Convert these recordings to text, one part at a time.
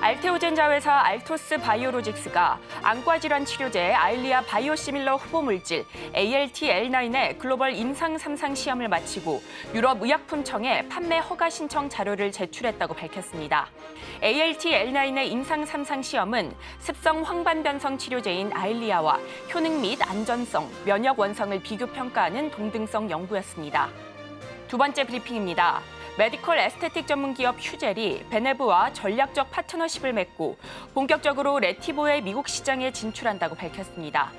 알테오젠 자회사 알토스 바이오로직스가 안과질환 치료제 아일리아 바이오시밀러 후보물질 ALT-L9의 글로벌 임상 3상 시험을 마치고 유럽 의약품청에 판매 허가 신청 자료를 제출했다고 밝혔습니다. ALT-L9의 임상 3상 시험은 습성 황반변성 치료제인 아일리아와 효능 및 안전성, 면역 원성을 비교 평가하는 동등성 연구였습니다. 두 번째 브리핑입니다. 메디컬 에스테틱 전문 기업 휴젤이 베네브와 전략적 파트너십을 맺고 본격적으로 레티보의 미국 시장에 진출한다고 밝혔습니다.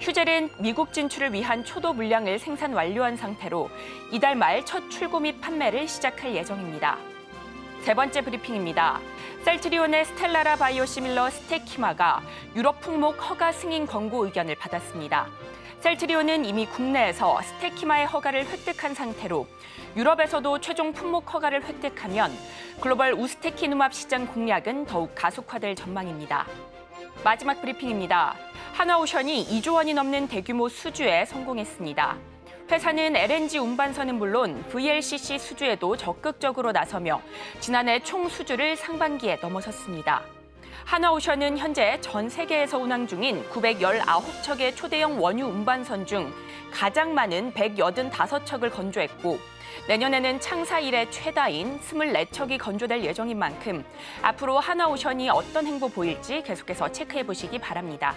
휴젤은 미국 진출을 위한 초도 물량을 생산 완료한 상태로 이달 말 첫 출고 및 판매를 시작할 예정입니다. 세 번째 브리핑입니다. 셀트리온의 스텔라라 바이오시밀러 스테키마가 유럽 품목 허가 승인 권고 의견을 받았습니다. 셀트리온은 이미 국내에서 스테키마의 허가를 획득한 상태로 유럽에서도 최종 품목 허가를 획득하면 글로벌 우스테키누맙 시장 공략은 더욱 가속화될 전망입니다. 마지막 브리핑입니다. 하나오션이 2조 원이 넘는 대규모 수주에 성공했습니다. 회사는 LNG 운반선은 물론 VLCC 수주에도 적극적으로 나서며 지난해 총 수주를 상반기에 넘어섰습니다. 하나오션은 현재 전 세계에서 운항 중인 919척의 초대형 원유 운반선 중 가장 많은 185척을 건조했고 내년에는 창사 이래 최다인 24척이 건조될 예정인 만큼 앞으로 하나오션이 어떤 행보 보일지 계속해서 체크해 보시기 바랍니다.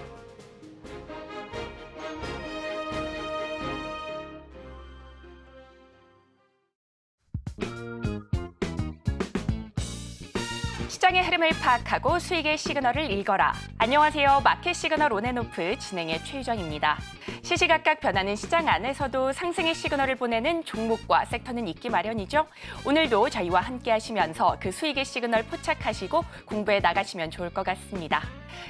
시장의 흐름을 파악하고 수익의 시그널을 읽어라. 안녕하세요. 마켓 시그널 온앤오프 진행의 최유정입니다. 시시각각 변하는 시장 안에서도 상승의 시그널을 보내는 종목과 섹터는 있기 마련이죠. 오늘도 저희와 함께 하시면서 그 수익의 시그널 포착하시고 공부해 나가시면 좋을 것 같습니다.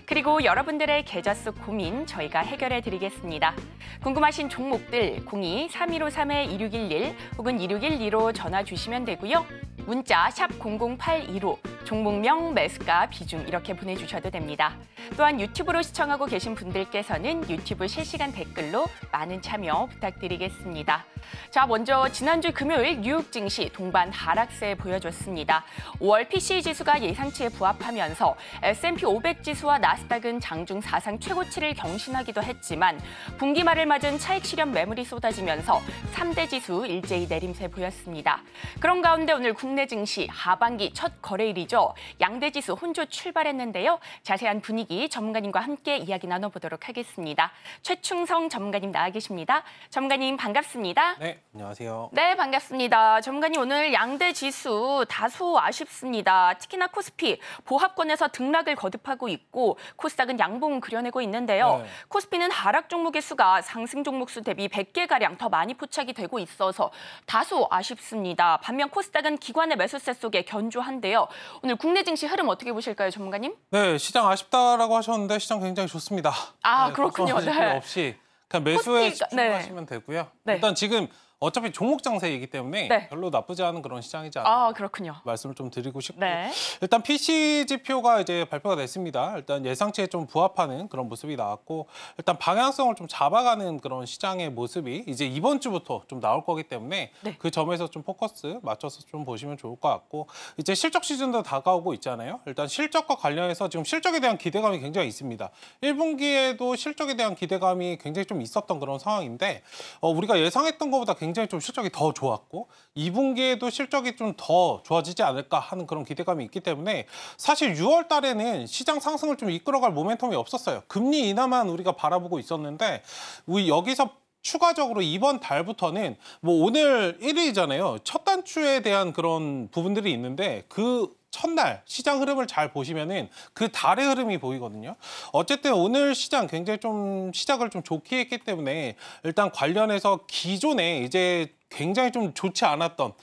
그리고 여러분들의 계좌 속 고민 저희가 해결해 드리겠습니다. 궁금하신 종목들 02-3153-2611 혹은 2612로 전화 주시면 되고요. 문자 샵 00825, 종목명, 매수가, 비중 이렇게 보내주셔도 됩니다. 또한 유튜브로 시청하고 계신 분들께서는 유튜브 실시간 댓글로 많은 참여 부탁드리겠습니다. 자, 먼저 지난주 금요일 뉴욕 증시 동반 하락세 보여줬습니다. 5월 p c 지수가 예상치에 부합하면서 S&P 500 지수와 코스피와 나스닥은 장중 사상 최고치를 경신하기도 했지만 분기 말을 맞은 차익 실현 매물이 쏟아지면서 3대 지수 일제히 내림세 보였습니다. 그런 가운데 오늘 국내 증시 하반기 첫 거래일이죠. 양대 지수 혼조 출발했는데요. 자세한 분위기 전문가님과 함께 이야기 나눠보도록 하겠습니다. 최충성 전문가님 나와 계십니다. 전문가님 반갑습니다. 네, 안녕하세요. 네, 반갑습니다. 전문가님 오늘 양대 지수 다소 아쉽습니다. 특히나 코스피 보합권에서 등락을 거듭하고 있고 있고 코스닥은 양봉 그려내고 있는데요. 네. 코스피는 하락 종목의 수가 상승 종목 수 대비 100개가량 더 많이 포착이 되고 있어서 다소 아쉽습니다. 반면 코스닥은 기관의 매수세 속에 견조한데요. 오늘 국내 증시 흐름 어떻게 보실까요, 전문가님? 네, 시장 아쉽다라고 하셨는데 시장 굉장히 좋습니다. 아, 네, 그렇군요. 네. 없이 그냥 매수에 코스피가, 네. 집중하시면 되고요. 네. 일단 지금 어차피 종목 장세이기 때문에 네. 별로 나쁘지 않은 그런 시장이지 않나 아, 그렇군요. 말씀을 좀 드리고 싶고 네. 일단 PC 지표가 이제 발표가 됐습니다. 일단 예상치에 좀 부합하는 그런 모습이 나왔고 일단 방향성을 좀 잡아가는 그런 시장의 모습이 이제 이번 주부터 좀 나올 거기 때문에 네. 그 점에서 좀 포커스 맞춰서 좀 보시면 좋을 것 같고 이제 실적 시즌도 다가오고 있잖아요. 일단 실적과 관련해서 지금 실적에 대한 기대감이 굉장히 있습니다. 1분기에도 실적에 대한 기대감이 굉장히 좀 있었던 그런 상황인데 어, 우리가 예상했던 것보다 굉장히 굉장히 좀 실적이 더 좋았고 2분기에도 실적이 좀 더 좋아지지 않을까 하는 그런 기대감이 있기 때문에 사실 6월 달에는 시장 상승을 좀 이끌어갈 모멘텀이 없었어요. 금리 인하만 우리가 바라보고 있었는데 우리 여기서 추가적으로 이번 달부터는 뭐 오늘 1일이잖아요. 첫 단추에 대한 그런 부분들이 있는데 그 첫날 시장 흐름을 잘 보시면은 그 달의 흐름이 보이거든요. 어쨌든 오늘 시장 굉장히 좀 시작을 좀 좋게 했기 때문에 일단 관련해서 기존에 이제 굉장히 좀 좋지 않았던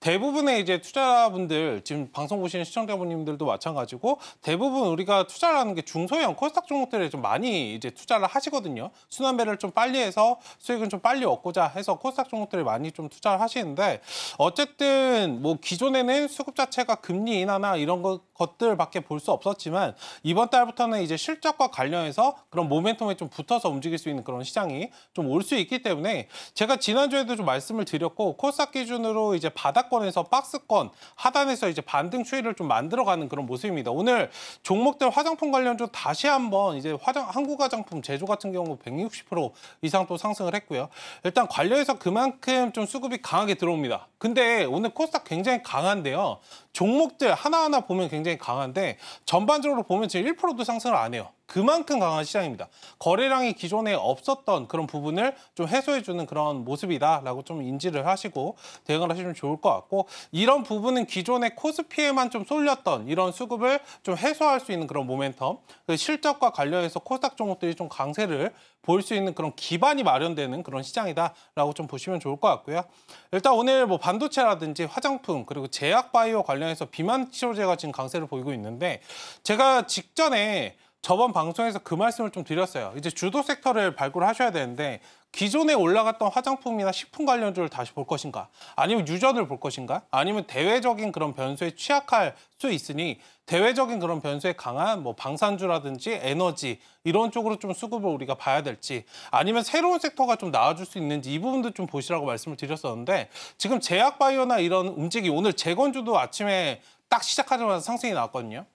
대부분의 이제 투자분들 지금 방송 보시는 시청자분님들도 마찬가지고 대부분 우리가 투자하는게 중소형 코스닥 종목들에 좀 많이 이제 투자를 하시거든요. 순환배를좀 빨리 해서 수익은 좀 빨리 얻고자 해서 코스닥 종목들을 많이 좀 투자를 하시는데 어쨌든 뭐 기존에는 수급 자체가 금리 인하나 이런 것 것들밖에 볼 수 없었지만 이번 달부터는 이제 실적과 관련해서 그런 모멘텀에 좀 붙어서 움직일 수 있는 그런 시장이 좀 올 수 있기 때문에 제가 지난주에도 좀 말씀을 드렸고 코스닥 기준으로 이제 바닥 하단권에서 박스권, 하단에서 이제 반등 추이를 좀 만들어가는 그런 모습입니다. 오늘 종목들 화장품 관련 좀 다시 한번 이제 화장 한국 화장품 제조 같은 경우 160% 이상 또 상승을 했고요. 일단 관련해서 그만큼 좀 수급이 강하게 들어옵니다. 근데 오늘 코스닥 굉장히 강한데요. 종목들 하나하나 보면 굉장히 강한데 전반적으로 보면 지금 1%도 상승을 안 해요. 그만큼 강한 시장입니다. 거래량이 기존에 없었던 그런 부분을 좀 해소해주는 그런 모습이다라고 좀 인지를 하시고 대응을 하시면 좋을 것 같고 이런 부분은 기존의 코스피에만 좀 쏠렸던 이런 수급을 좀 해소할 수 있는 그런 모멘텀 그 실적과 관련해서 코스닥 종목들이 좀 강세를 볼수 있는 그런 기반이 마련되는 그런 시장이다라고 좀 보시면 좋을 것 같고요. 일단 오늘 뭐 반도체라든지 화장품 그리고 제약 바이오 관련해서 비만 치료제가 지금 강세를 보이고 있는데 제가 직전에 저번 방송에서 그 말씀을 좀 드렸어요. 이제 주도 섹터를 발굴하셔야 되는데 기존에 올라갔던 화장품이나 식품 관련주를 다시 볼 것인가? 아니면 유전을 볼 것인가? 아니면 대외적인 그런 변수에 취약할 수 있으니 대외적인 그런 변수에 강한 뭐 방산주라든지 에너지 이런 쪽으로 좀 수급을 우리가 봐야 될지 아니면 새로운 섹터가 좀 나와줄 수 있는지 이 부분도 좀 보시라고 말씀을 드렸었는데 지금 제약바이오나 이런 움직임 오늘 재건주도 아침에 딱 시작하자마자 상승이 나왔거든요.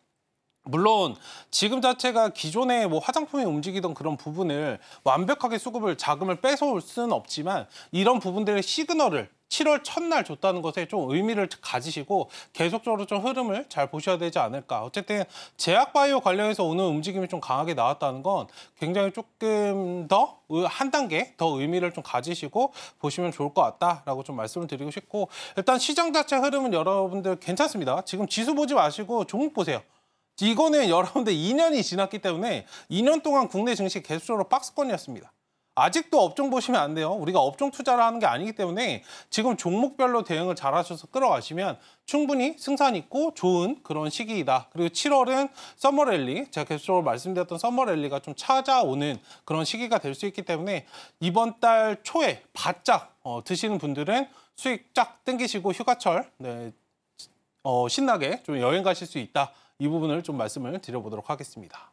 물론 지금 자체가 기존에 뭐 화장품이 움직이던 그런 부분을 완벽하게 수급을 자금을 뺏어올 수는 없지만 이런 부분들의 시그널을 7월 첫날 줬다는 것에 좀 의미를 가지시고 계속적으로 좀 흐름을 잘 보셔야 되지 않을까. 어쨌든 제약바이오 관련해서 오늘 움직임이 좀 강하게 나왔다는 건 굉장히 조금 더 한 단계 더 의미를 좀 가지시고 보시면 좋을 것 같다라고 좀 말씀을 드리고 싶고 일단 시장 자체 흐름은 여러분들 괜찮습니다. 지금 지수 보지 마시고 종목 보세요. 이거는 여러분들 2년이 지났기 때문에 2년 동안 국내 증시 계속적으로 박스권이었습니다. 아직도 업종 보시면 안 돼요. 우리가 업종 투자를 하는 게 아니기 때문에 지금 종목별로 대응을 잘 하셔서 끌어가시면 충분히 승산 있고 좋은 그런 시기이다. 그리고 7월은 서머랠리, 제가 계속적으로 말씀드렸던 서머랠리가 좀 찾아오는 그런 시기가 될 수 있기 때문에 이번 달 초에 바짝 어, 드시는 분들은 수익 쫙 땡기시고 휴가철 네, 어, 신나게 좀 여행 가실 수 있다. 이 부분을 좀 말씀을 드려보도록 하겠습니다.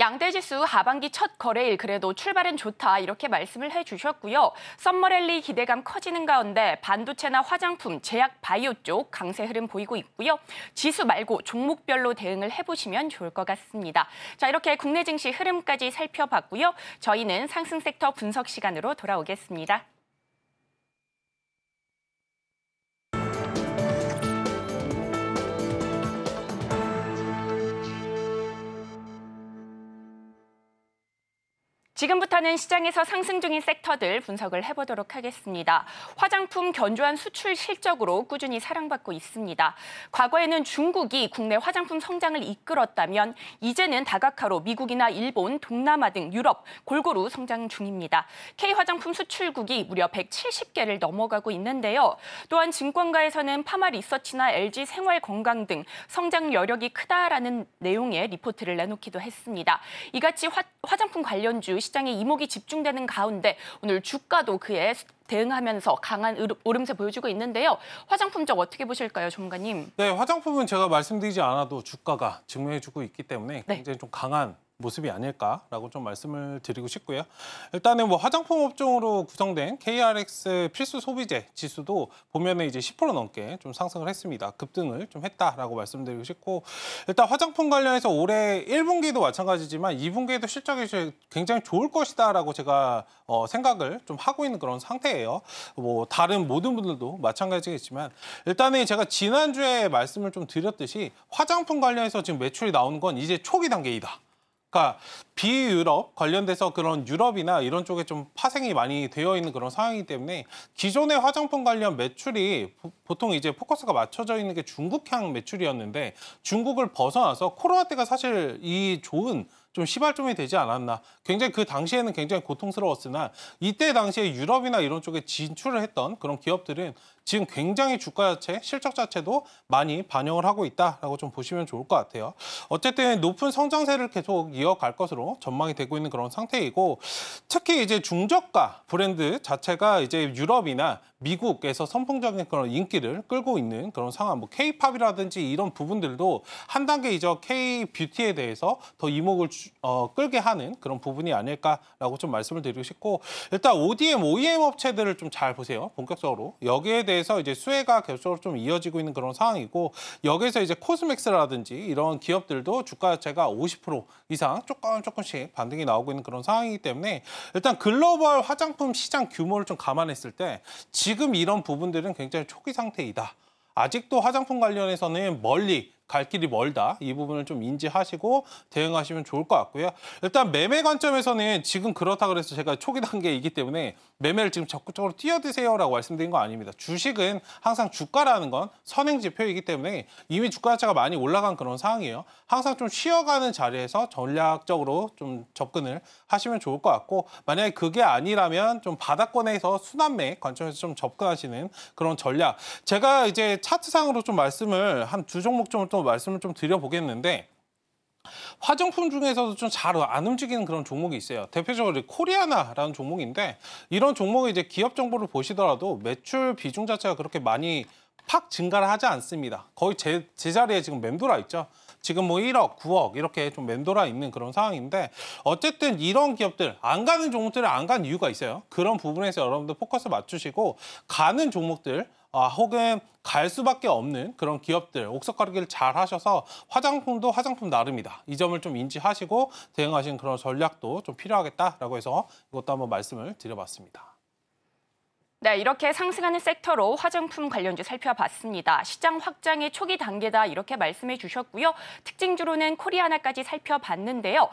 양대 지수 하반기 첫 거래일 그래도 출발은 좋다 이렇게 말씀을 해주셨고요. 썸머랠리 기대감 커지는 가운데 반도체나 화장품, 제약, 바이오 쪽 강세 흐름 보이고 있고요. 지수 말고 종목별로 대응을 해보시면 좋을 것 같습니다. 자 이렇게 국내 증시 흐름까지 살펴봤고요. 저희는 상승 섹터 분석 시간으로 돌아오겠습니다. 지금부터는 시장에서 상승 중인 섹터들 분석을 해보도록 하겠습니다. 화장품 견조한 수출 실적으로 꾸준히 사랑받고 있습니다. 과거에는 중국이 국내 화장품 성장을 이끌었다면 이제는 다각화로 미국이나 일본, 동남아 등 유럽 골고루 성장 중입니다. K화장품 수출국이 무려 170개를 넘어가고 있는데요. 또한 증권가에서는 파마 리서치나 LG 생활건강 등 성장 여력이 크다라는 내용의 리포트를 내놓기도 했습니다. 이같이 화, 화장품 관련주 시장에 이목이 집중되는 가운데 오늘 주가도 그에 대응하면서 강한 오름세 보여주고 있는데요. 화장품 쪽 어떻게 보실까요, 전문가님? 네, 화장품은 제가 말씀드리지 않아도 주가가 증명해주고 있기 때문에 네. 굉장히 좀 강한 모습이 아닐까라고 좀 말씀을 드리고 싶고요. 일단은 뭐 화장품 업종으로 구성된 KRX 필수 소비재 지수도 보면은 이제 10% 넘게 좀 상승을 했습니다. 급등을 좀 했다라고 말씀드리고 싶고 일단 화장품 관련해서 올해 1분기도 마찬가지지만 2분기에도 실적이 굉장히 좋을 것이다라고 제가 어, 생각을 좀 하고 있는 그런 상태예요. 뭐 다른 모든 분들도 마찬가지겠지만 일단은 제가 지난주에 말씀을 좀 드렸듯이 화장품 관련해서 지금 매출이 나오는 건 이제 초기 단계이다. 그러니까 비유럽 관련돼서 그런 유럽이나 이런 쪽에 좀 파생이 많이 되어 있는 그런 상황이기 때문에 기존의 화장품 관련 매출이 보통 이제 포커스가 맞춰져 있는 게 중국향 매출이었는데 중국을 벗어나서 코로나 때가 사실 이 좋은 좀 시발점이 되지 않았나. 굉장히 그 당시에는 굉장히 고통스러웠으나 이때 당시에 유럽이나 이런 쪽에 진출을 했던 그런 기업들은 지금 굉장히 주가 자체, 실적 자체도 많이 반영을 하고 있다라고 좀 보시면 좋을 것 같아요. 어쨌든 높은 성장세를 계속 이어갈 것으로 전망이 되고 있는 그런 상태이고 특히 이제 중저가 브랜드 자체가 이제 유럽이나 미국에서 선풍적인 그런 인기를 끌고 있는 그런 상황, 뭐 K-팝이라든지 이런 부분들도 한 단계 이저 K-뷰티에 대해서 더 이목을 주, 어, 끌게 하는 그런 부분이 아닐까라고 좀 말씀을 드리고 싶고 일단 ODM, OEM 업체들을 좀 잘 보세요. 본격적으로 여기에 대해 대해서 이제 수혜가 계속 좀 이어지고 있는 그런 상황이고 여기서 이제 코스맥스라든지 이런 기업들도 주가 자체가 50% 이상 조금 조금씩 반등이 나오고 있는 그런 상황이기 때문에 일단 글로벌 화장품 시장 규모를 좀 감안했을 때 지금 이런 부분들은 굉장히 초기 상태이다. 아직도 화장품 관련해서는 멀리 갈 길이 멀다 이 부분을 좀 인지하시고 대응하시면 좋을 것 같고요. 일단 매매 관점에서는 지금 그렇다 그래서 제가 초기 단계이기 때문에 매매를 지금 적극적으로 뛰어드세요라고 말씀드린 거 아닙니다. 주식은 항상 주가라는 건 선행 지표이기 때문에 이미 주가 자체가 많이 올라간 그런 상황이에요. 항상 좀 쉬어가는 자리에서 전략적으로 좀 접근을 하시면 좋을 것 같고 만약에 그게 아니라면 좀 바닥권에서 순환매 관점에서 좀 접근하시는 그런 전략. 제가 이제 차트상으로 좀 말씀을 한 두 종목 좀또 대서 말씀을 좀 드려보겠는데 화장품 중에서도 좀 잘 안 움직이는 그런 종목이 있어요. 대표적으로 코리아나라는 종목인데 이런 종목의 이제 기업 정보를 보시더라도 매출 비중 자체가 그렇게 많이 팍 증가를 하지 않습니다. 거의 제, 제자리에 지금 맴돌아 있죠. 지금 뭐 1억, 9억 이렇게 좀 맴돌아 있는 그런 상황인데 어쨌든 이런 기업들 안 가는 종목들을 안 간 이유가 있어요. 그런 부분에서 여러분들 포커스 맞추시고 가는 종목들 아, 혹은 갈 수밖에 없는 그런 기업들 옥석 가르기를 잘 하셔서 화장품도 화장품 나름이다 이 점을 좀 인지하시고 대응하신 그런 전략도 좀 필요하겠다라고 해서 이것도 한번 말씀을 드려봤습니다. 네, 이렇게 상승하는 섹터로 화장품 관련주 살펴봤습니다. 시장 확장의 초기 단계다 이렇게 말씀해 주셨고요. 특징주로는 코리아나까지 살펴봤는데요.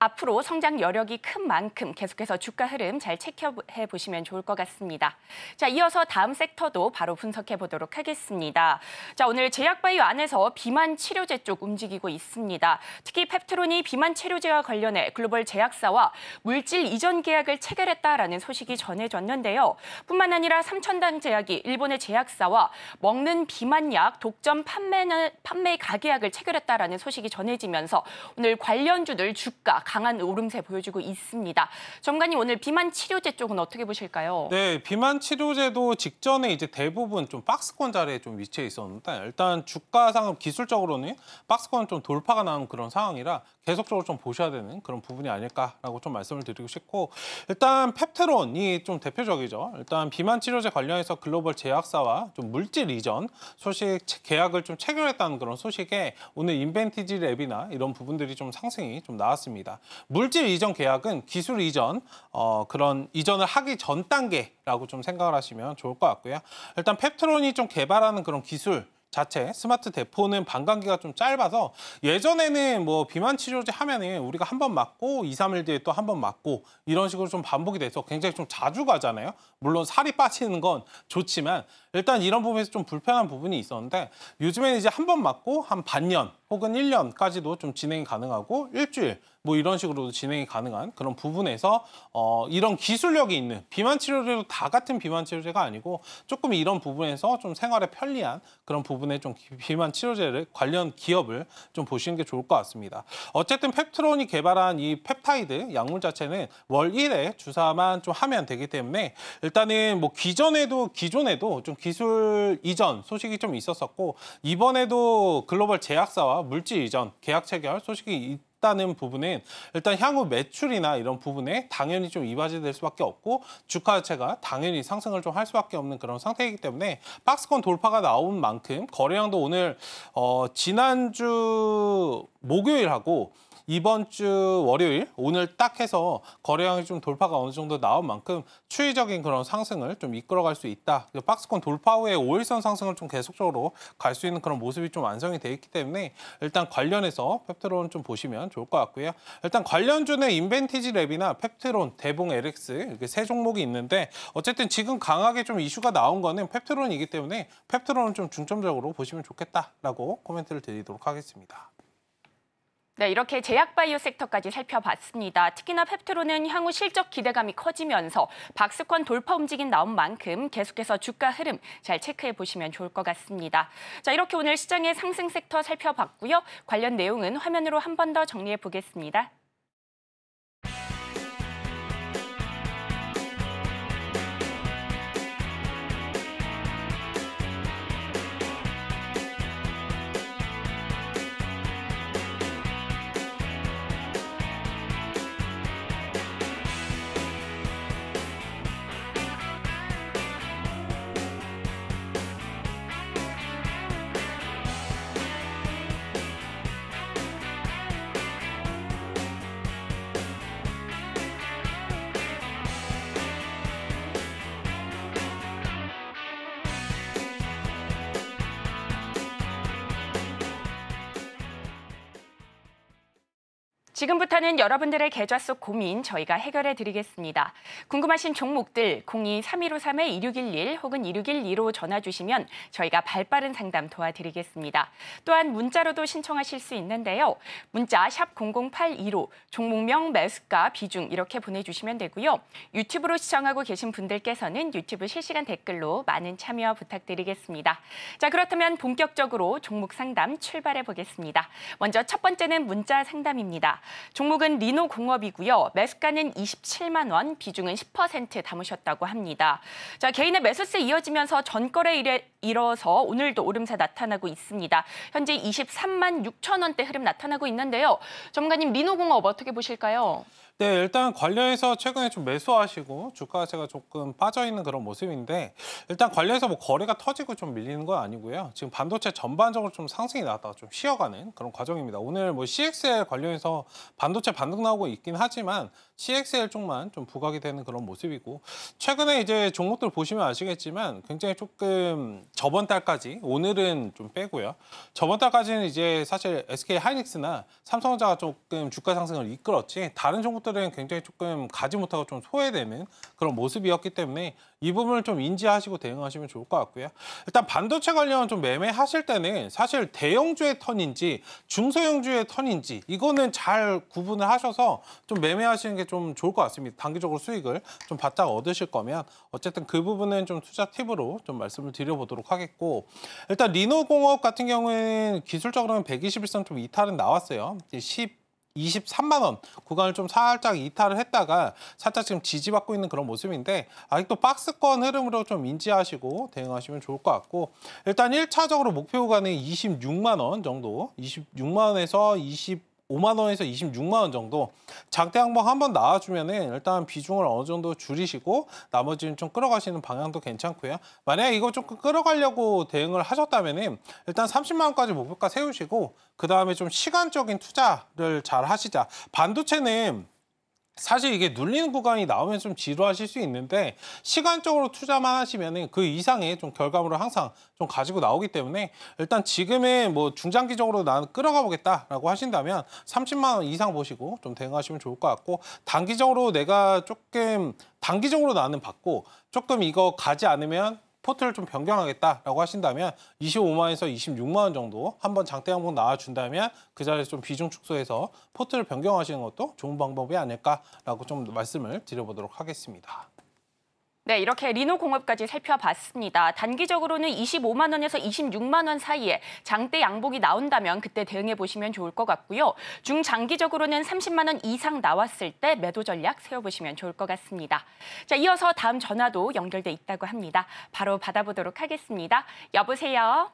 앞으로 성장 여력이 큰 만큼 계속해서 주가 흐름 잘 체크해 보시면 좋을 것 같습니다. 자, 이어서 다음 섹터도 바로 분석해 보도록 하겠습니다. 자, 오늘 제약바이오 안에서 비만 치료제 쪽 움직이고 있습니다. 특히 펩트론이 비만 치료제와 관련해 글로벌 제약사와 물질 이전 계약을 체결했다라는 소식이 전해졌는데요. 뿐만 아니라 삼천당 제약이 일본의 제약사와 먹는 비만약 독점 판매 판매 가계약을 체결했다라는 소식이 전해지면서 오늘 관련주들 주가 강한 오름세 보여주고 있습니다. 정관님 오늘 비만 치료제 쪽은 어떻게 보실까요? 네, 비만 치료제도 직전에 이제 대부분 좀 박스권 자리에 좀 위치해 있었는데 일단 주가 상업 기술적으로는 박스권 좀 돌파가 나온 그런 상황이라 계속적으로 좀 보셔야 되는 그런 부분이 아닐까라고 좀 말씀을 드리고 싶고 일단 펩테론이 좀 대표적이죠. 일단 비만 치료제 관련해서 글로벌 제약사와 좀 물질 이전 소식 계약을 좀 체결했다는 그런 소식에 오늘 인벤티지 랩이나 이런 부분들이 좀 상승이 좀 나왔습니다. 물질 이전 계약은 기술 이전, 어, 그런 이전을 하기 전 단계라고 좀 생각을 하시면 좋을 것 같고요. 일단 펩트론이 좀 개발하는 그런 기술, 자체 스마트 대포는 반감기가 좀 짧아서 예전에는 뭐 비만 치료제 하면은 우리가 한 번 맞고 2, 3일 뒤에 또 한 번 맞고 이런 식으로 좀 반복이 돼서 굉장히 좀 자주 가잖아요. 물론 살이 빠지는 건 좋지만 일단 이런 부분에서 좀 불편한 부분이 있었는데 요즘에는 이제 한 번 맞고 한 반년 혹은 1년까지도 좀 진행이 가능하고 일주일 뭐 이런 식으로도 진행이 가능한 그런 부분에서 어 이런 기술력이 있는 비만 치료제도 다 같은 비만 치료제가 아니고 조금 이런 부분에서 좀 생활에 편리한 그런 부분에 좀 비만 치료제를 관련 기업을 좀 보시는 게 좋을 것 같습니다. 어쨌든 펩트론이 개발한 이 펩타이드 약물 자체는 월 1회 주사만 좀 하면 되기 때문에 일단은 뭐 기존에도 기존에도 좀 기술 이전 소식이 좀 있었었고 이번에도 글로벌 제약사와 물질 이전 계약 체결 소식이 있다는 부분은 일단 향후 매출이나 이런 부분에 당연히 좀 이바지 될 수밖에 없고 주가체가 자 당연히 상승을 좀 할 수밖에 없는 그런 상태이기 때문에 박스권 돌파가 나온 만큼 거래량도 오늘 어 지난주 목요일하고 이번 주 월요일 오늘 딱 해서 거래량이 좀 돌파가 어느 정도 나온 만큼 추이적인 그런 상승을 좀 이끌어갈 수 있다. 그 박스권 돌파 후에 5일선 상승을 좀 계속적으로 갈 수 있는 그런 모습이 좀 완성이 돼 있기 때문에 일단 관련해서 펩트론 좀 보시면 좋을 것 같고요. 일단 관련주는 인벤티지 랩이나 펩트론, 대봉 LX 이렇게 세 종목이 있는데 어쨌든 지금 강하게 좀 이슈가 나온 거는 펩트론이기 때문에 펩트론은 좀 중점적으로 보시면 좋겠다라고 코멘트를 드리도록 하겠습니다. 네, 이렇게 제약바이오 섹터까지 살펴봤습니다. 특히나 펩트로는 향후 실적 기대감이 커지면서 박스권 돌파 움직임 나온 만큼 계속해서 주가 흐름 잘 체크해 보시면 좋을 것 같습니다. 자, 이렇게 오늘 시장의 상승 섹터 살펴봤고요. 관련 내용은 화면으로 한 번 더 정리해 보겠습니다. 지금부터는 여러분들의 계좌 속 고민 저희가 해결해 드리겠습니다. 궁금하신 종목들 02-3153-2611 혹은 2612로 전화 주시면 저희가 발빠른 상담 도와드리겠습니다. 또한 문자로도 신청하실 수 있는데요. 문자 0082로 종목명, 매수가, 비중 이렇게 보내주시면 되고요. 유튜브로 시청하고 계신 분들께서는 유튜브 실시간 댓글로 많은 참여 부탁드리겠습니다. 자 그렇다면 본격적으로 종목 상담 출발해 보겠습니다. 먼저 첫 번째는 문자 상담입니다. 종목은 리노 공업이고요. 매수가는 27만 원, 비중은 10% 담으셨다고 합니다. 자, 개인의 매수세 이어지면서 전거래 일에 이뤄서 오늘도 오름세 나타나고 있습니다. 현재 23만 6천 원대 흐름 나타나고 있는데요. 전문가님, 리노 공업 어떻게 보실까요? 네, 일단 관련해서 최근에 좀 매수하시고 주가세가 조금 빠져있는 그런 모습인데 일단 관련해서 뭐 거래가 터지고 좀 밀리는 건 아니고요. 지금 반도체 전반적으로 좀 상승이 나왔다가 좀 쉬어가는 그런 과정입니다. 오늘 뭐 CXL 관련해서 반도체 반등 나오고 있긴 하지만 CXL 쪽만 좀 부각이 되는 그런 모습이고 최근에 이제 종목들 보시면 아시겠지만 굉장히 조금 저번 달까지 오늘은 좀 빼고요. 저번 달까지는 이제 사실 SK 하이닉스나 삼성전자가 조금 주가 상승을 이끌었지 다른 종목들은 굉장히 조금 가지 못하고 좀 소외되는 그런 모습이었기 때문에 이 부분을 좀 인지하시고 대응하시면 좋을 것 같고요. 일단 반도체 관련 좀 매매하실 때는 사실 대형주의 턴인지 중소형주의 턴인지 이거는 잘 구분을 하셔서 좀 매매하시는 게 게좀 좋을 것 같습니다. 단기적으로 수익을 좀 바짝 얻으실 거면 어쨌든 그 부분은 좀 투자 팁으로 좀 말씀을 드려보도록 하겠고 일단 리노공업 같은 경우에는 기술적으로는 121선 좀 이탈은 나왔어요. 10 23만 원 구간을 좀 살짝 이탈을 했다가 살짝 지금 지지받고 있는 그런 모습인데 아직도 박스권 흐름으로 좀 인지하시고 대응하시면 좋을 것 같고 일단 1차적으로 목표 구간은 26만 원 정도 26만 원에서 20 5만 원에서 26만 원 정도 작대 항목 한번 나와주면 은 일단 비중을 어느 정도 줄이시고 나머지는 좀 끌어가시는 방향도 괜찮고요. 만약에 이거 조금 끌어가려고 대응을 하셨다면 은 일단 30만 원까지 목표가 세우시고 그 다음에 좀 시간적인 투자를 잘 하시자. 반도체는 사실 이게 눌리는 구간이 나오면 좀 지루하실 수 있는데 시간적으로 투자만 하시면 그 이상의 좀 결과물을 항상 좀 가지고 나오기 때문에 일단 지금의뭐 중장기적으로 나는 끌어가 보겠다라고 하신다면 30만 원 이상 보시고 좀 대응하시면 좋을 것 같고 단기적으로 내가 조금 단기적으로 나는 받고 조금 이거 가지 않으면 포트를 좀 변경하겠다라고 하신다면 25만에서 26만 원 정도 한번 장대 항목 나와준다면 그 자리에서 좀 비중 축소해서 포트를 변경하시는 것도 좋은 방법이 아닐까라고 좀 말씀을 드려보도록 하겠습니다. 네, 이렇게 리노 공업까지 살펴봤습니다. 단기적으로는 25만 원에서 26만 원 사이에 장대 양복이 나온다면 그때 대응해 보시면 좋을 것 같고요. 중장기적으로는 30만 원 이상 나왔을 때 매도 전략 세워 보시면 좋을 것 같습니다. 자, 이어서 다음 전화도 연결돼 있다고 합니다. 바로 받아보도록 하겠습니다. 여보세요.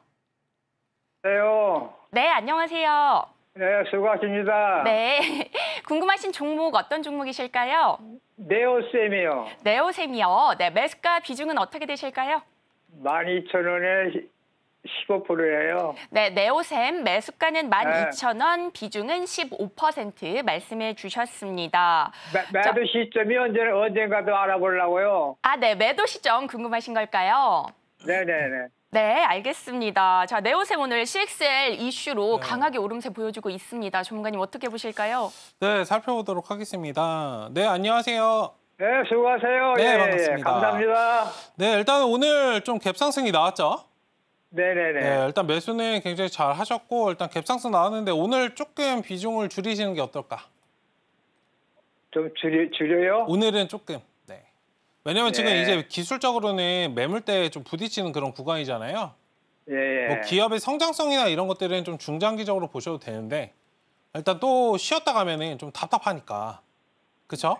네요. 네, 안녕하세요. 네, 수고하십니다. 네. 궁금하신 종목 어떤 종목이실까요? 네오셈이요. 네오셈이요. 네, 매수가 비중은 어떻게 되실까요? 12,000원에 15%예요. 네, 네오셈 매수가는 12,000원, 네. 비중은 15% 말씀해 주셨습니다. 매, 매도 시점이 언제 언젠가도 알아보려고요. 아, 네, 매도 시점 궁금하신 걸까요? 네, 네, 네. 네, 알겠습니다. 자, 네오세 오늘 CXL 이슈로 네. 강하게 오름세 보여주고 있습니다. 전문가님 어떻게 보실까요? 네, 살펴보도록 하겠습니다. 네, 안녕하세요. 네, 수고하세요. 네, 예, 예 반갑습니다. 예, 감사합니다. 네, 일단 오늘 좀 갭상승이 나왔죠? 네네네. 네, 네. 네, 일단 매수는 굉장히 잘 하셨고 일단 갭상승 나왔는데 오늘 조금 비중을 줄이시는 게 어떨까? 좀 줄이, 줄여요? 오늘은 조금. 왜냐면 지금 예. 이제 기술적으로는 매물대에 좀 부딪히는 그런 구간이잖아요. 예. 예 뭐 예. 기업의 성장성이나 이런 것들은 좀 중장기적으로 보셔도 되는데 일단 또 쉬었다 가면은 좀 답답하니까 그렇죠?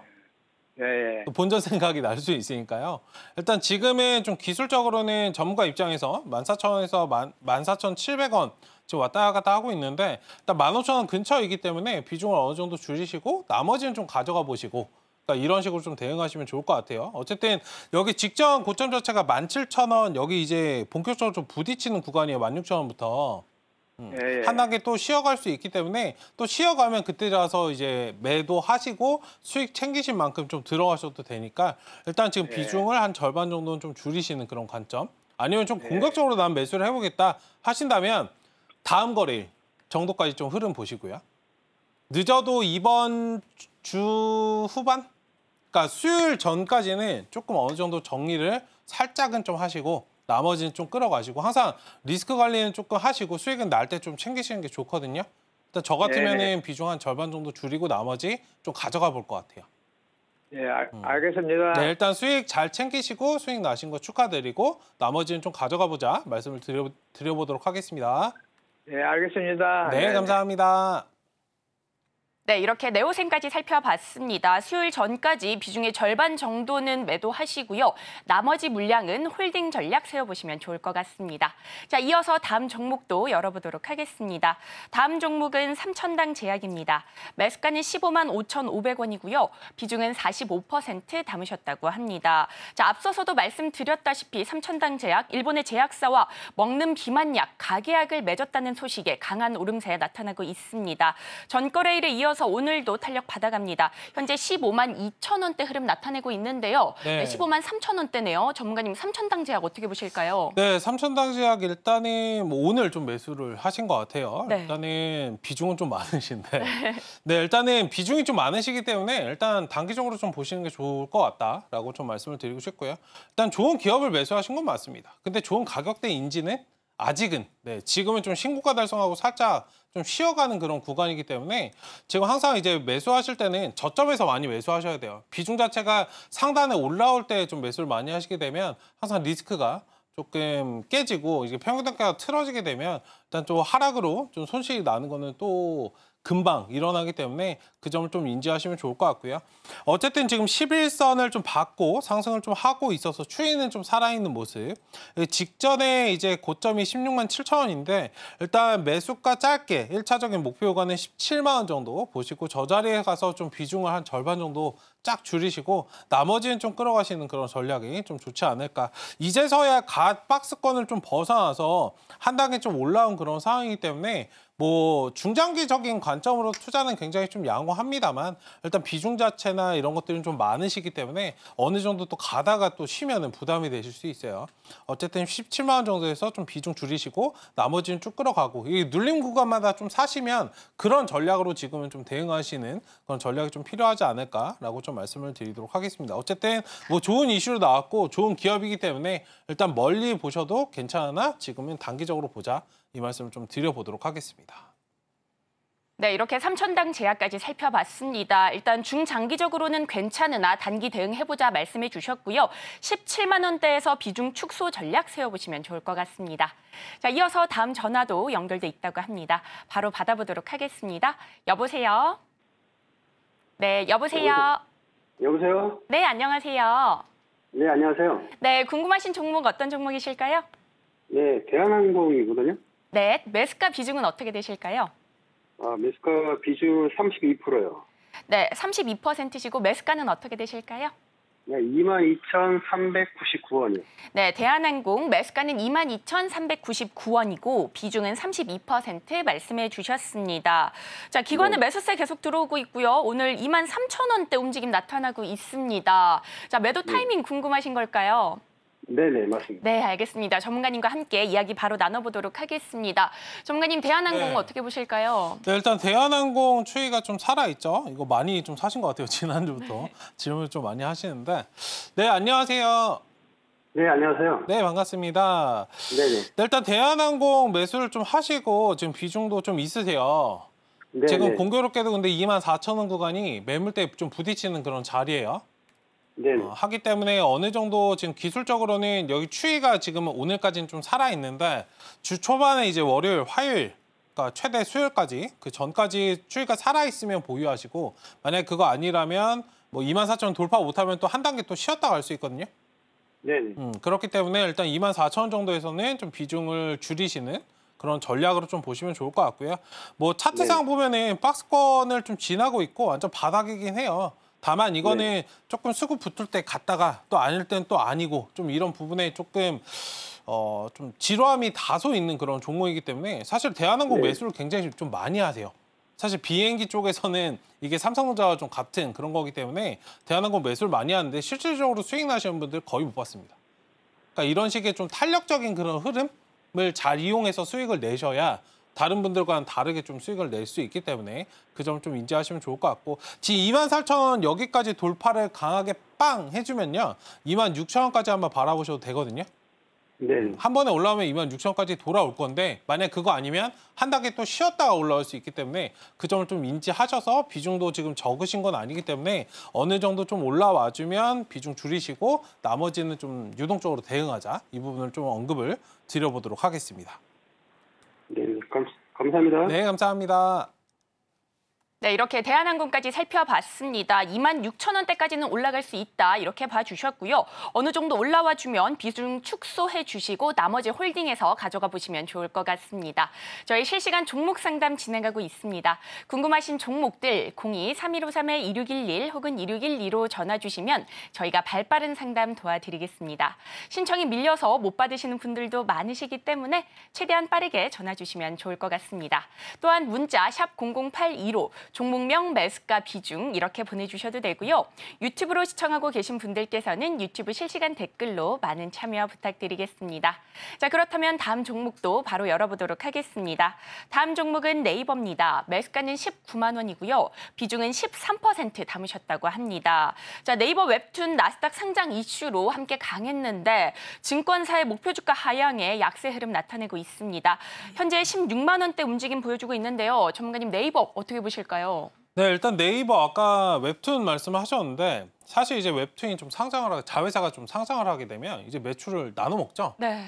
예. 본전 생각이 날 수 있으니까요. 일단 지금은 좀 기술적으로는 전문가 입장에서 14,000원에서 14,700원 지금 왔다 갔다 하고 있는데 일단 15,000원 근처이기 때문에 비중을 어느 정도 줄이시고 나머지는 좀 가져가 보시고 어렵다 이런 식으로 좀 대응하시면 좋을 것 같아요. 어쨌든 여기 직전 고점 자체가 17,000원 여기 이제 본격적으로 좀 부딪히는 구간이에요. 16,000원부터. 음. 예, 예. 한 단계 또 쉬어갈 수 있기 때문에 또 쉬어가면 그때라서 이제 매도하시고 수익 챙기신 만큼 좀 들어가셔도 되니까 일단 지금 예. 비중을 한 절반 정도는 좀 줄이시는 그런 관점 아니면 좀 예. 공격적으로 난 매수를 해보겠다 하신다면 다음 거래 정도까지 좀 흐름 보시고요. 늦어도 이번 주 후반 그러니까 수요일 전까지는 조금 어느 정도 정리를 살짝은 좀 하시고 나머지는 좀 끌어가시고 항상 리스크 관리는 조금 하시고 수익은 날 때 좀 챙기시는 게 좋거든요. 일단 저 같으면은 네. 비중 한 절반 정도 줄이고 나머지 좀 가져가 볼 것 같아요. 네, 아, 알겠습니다. 네, 일단 수익 잘 챙기시고 수익 나신 거 축하드리고 나머지는 좀 가져가 보자 말씀을 드려 드려보도록 하겠습니다. 네, 알겠습니다. 네, 네. 네. 감사합니다. 네, 이렇게 네오생까지 살펴봤습니다. 수요일 전까지 비중의 절반 정도는 매도하시고요. 나머지 물량은 홀딩 전략 세워보시면 좋을 것 같습니다. 자, 이어서 다음 종목도 열어보도록 하겠습니다. 다음 종목은 삼천당 제약입니다. 매수가는 15만 5,500원이고요. 비중은 45% 담으셨다고 합니다. 자, 앞서서도 말씀드렸다시피 삼천당 제약, 일본의 제약사와 먹는 비만약, 가계약을 맺었다는 소식에 강한 오름세 나타나고 있습니다. 전거래일에 이어 이어서 오늘도 탄력 받아갑니다. 현재 15만 2천 원대 흐름 나타내고 있는데요. 네. 15만 3천 원대네요. 전문가님 3천 당제약 어떻게 보실까요? 네, 3천 당제약 일단은 뭐 오늘 좀 매수를 하신 것 같아요. 네. 일단은 비중은 좀 많으신데, 네. 네. 일단은 비중이 좀 많으시기 때문에 일단 단기적으로 좀 보시는 게 좋을 것 같다라고 좀 말씀을 드리고 싶고요. 일단 좋은 기업을 매수하신 건 맞습니다. 근데 좋은 가격대 인지는 아직은 네, 지금은 좀 신고가 달성하고 살짝 좀 쉬어가는 그런 구간이기 때문에 지금 항상 이제 매수하실 때는 저점에서 많이 매수하셔야 돼요. 비중 자체가 상단에 올라올 때 좀 매수를 많이 하시게 되면 항상 리스크가 조금 깨지고 이제 평균 단가가 틀어지게 되면 일단 좀 하락으로 좀 손실이 나는 거는 또 금방 일어나기 때문에 그 점을 좀 인지하시면 좋을 것 같고요. 어쨌든 지금 11선을 좀 받고 상승을 좀 하고 있어서 추위는좀 살아있는 모습. 그 직전에 이제 고점이 16만 7천 원인데 일단 매수가 짧게 1차적인 목표가는 17만 원 정도 보시고 저 자리에 가서 좀 비중을 한 절반 정도 쫙 줄이시고 나머지는 좀 끌어가시는 그런 전략이 좀 좋지 않을까. 이제서야 갓 박스권을 좀 벗어나서 한 단계 좀 올라온 그런 상황이기 때문에 뭐 중장기적인 관점으로 투자는 굉장히 좀 양호합니다만 일단 비중 자체나 이런 것들은 좀 많으시기 때문에 어느 정도 또 가다가 또 쉬면은 부담이 되실 수 있어요. 어쨌든 17만 원 정도에서 좀 비중 줄이시고 나머지는 쭉 끌어가고 이 눌림 구간마다 좀 사시면 그런 전략으로 지금은 좀 대응하시는 그런 전략이 좀 필요하지 않을까라고 좀좀 말씀을 드리도록 하겠습니다. 어쨌든 뭐 좋은 이슈로 나왔고 좋은 기업이기 때문에 일단 멀리 보셔도 괜찮으나 지금은 단기적으로 보자 이 말씀을 좀 드려보도록 하겠습니다. 네, 이렇게 삼천당 제약까지 살펴봤습니다. 일단 중장기적으로는 괜찮으나 단기 대응해보자 말씀해 주셨고요. 17만 원대에서 비중 축소 전략 세워보시면 좋을 것 같습니다. 자, 이어서 다음 전화도 연결돼 있다고 합니다. 바로 받아보도록 하겠습니다. 여보세요? 네, 여보세요? 여보세요? 네, 안녕하세요. 네, 안녕하세요. 네, 궁금하신 종목 어떤 종목이실까요? 네, 대한항공이거든요. 네, 매수가 비중은 어떻게 되실까요? 아, 매수가 비중 32%요. 네, 32%시고 매수가는 어떻게 되실까요? 네, 22,399원이요. 네, 대한항공 매수가는 22,399원이고 비중은 32% 말씀해 주셨습니다. 자, 기관은 네. 매수세 계속 들어오고 있고요. 오늘 23,000원대 움직임 나타나고 있습니다. 자, 매도 네. 타이밍 네. 궁금하신 걸까요? 네네 맞습니다. 네 알겠습니다. 전문가님과 함께 이야기 바로 나눠보도록 하겠습니다. 전문가님 대한항공 네. 어떻게 보실까요? 네, 일단 대한항공 추이가 좀 살아 있죠. 이거 많이 좀 사신 것 같아요 지난주부터 네. 질문을 좀 많이 하시는데 네 안녕하세요. 네, 안녕하세요. 네, 반갑습니다. 네네. 네, 일단 대한항공 매수를 좀 하시고 지금 비중도 좀 있으세요. 네 지금 공교롭게도 근데 2만 4천 원 구간이 매물대 좀 부딪히는 그런 자리예요. 네 어, 하기 때문에 어느 정도 지금 기술적으로는 여기 추위가 지금 오늘까지는 좀 살아 있는데 주 초반에 이제 월요일, 화요일 그러니까 최대 수요일까지 그 전까지 추위가 살아 있으면 보유하시고 만약 그거 아니라면 뭐 24,000원 돌파 못하면 또 한 단계 또 쉬었다 갈 수 있거든요. 네. 음, 그렇기 때문에 일단 24,000원 정도에서는 좀 비중을 줄이시는 그런 전략으로 좀 보시면 좋을 것 같고요. 뭐 차트상 네. 보면은 박스권을 좀 지나고 있고 완전 바닥이긴 해요. 다만 이거는 네. 조금 수급 붙을 때 갔다가 또 아닐 땐 또 아니고 좀 이런 부분에 조금 어, 좀 지루함이 다소 있는 그런 종목이기 때문에 사실 대한항공 네. 매수를 굉장히 좀 많이 하세요. 사실 비행기 쪽에서는 이게 삼성전자와 좀 같은 그런 거기 때문에 대한항공 매수를 많이 하는데 실질적으로 수익 나시는 분들 거의 못 봤습니다. 그러니까 이런 식의 좀 탄력적인 그런 흐름을 잘 이용해서 수익을 내셔야 다른 분들과는 다르게 좀 수익을 낼 수 있기 때문에 그 점을 좀 인지하시면 좋을 것 같고 지금 2 0 0 0원 여기까지 돌파를 강하게 빵 해주면요 2 6 0 0 0 원까지 한번 바라보셔도 되거든요. 네. 한 번에 올라오면 2 6 0 0 0 원까지 돌아올 건데 만약 그거 아니면 한 단계 또 쉬었다가 올라올 수 있기 때문에 그 점을 좀 인지하셔서 비중도 지금 적으신 건 아니기 때문에 어느 정도 좀 올라와 주면 비중 줄이시고 나머지는 좀 유동적으로 대응하자 이 부분을 좀 언급을 드려보도록 하겠습니다. 감사합니다. 네, 감사합니다. 네, 이렇게 대한항공까지 살펴봤습니다. 2만 6천 원대까지는 올라갈 수 있다 이렇게 봐주셨고요. 어느 정도 올라와 주면 비중 축소해 주시고 나머지 홀딩해서 가져가 보시면 좋을 것 같습니다. 저희 실시간 종목 상담 진행하고 있습니다. 궁금하신 종목들 0 2 3 1 5 3 1 6 1 1 혹은 1 6 1 2로 전화 주시면 저희가 발빠른 상담 도와드리겠습니다. 신청이 밀려서 못 받으시는 분들도 많으시기 때문에 최대한 빠르게 전화 주시면 좋을 것 같습니다. 또한 문자 샵 0082로 종목명, 매수가, 비중 이렇게 보내주셔도 되고요. 유튜브로 시청하고 계신 분들께서는 유튜브 실시간 댓글로 많은 참여 부탁드리겠습니다. 자 그렇다면 다음 종목도 바로 열어보도록 하겠습니다. 다음 종목은 네이버입니다. 매수가는 19만 원이고요. 비중은 13% 담으셨다고 합니다. 자 네이버 웹툰 나스닥 상장 이슈로 함께 강했는데 증권사의 목표 주가 하향에 약세 흐름 나타내고 있습니다. 현재 16만 원대 움직임 보여주고 있는데요. 전문가님 네이버 어떻게 보실까요? 될까요? 네, 일단 네이버 아까 웹툰 말씀을 하셨는데 사실 이제 웹툰이 좀 상장을 하게 자회사가 좀 상장을 하게 되면 이제 매출을 나눠 먹죠. 네.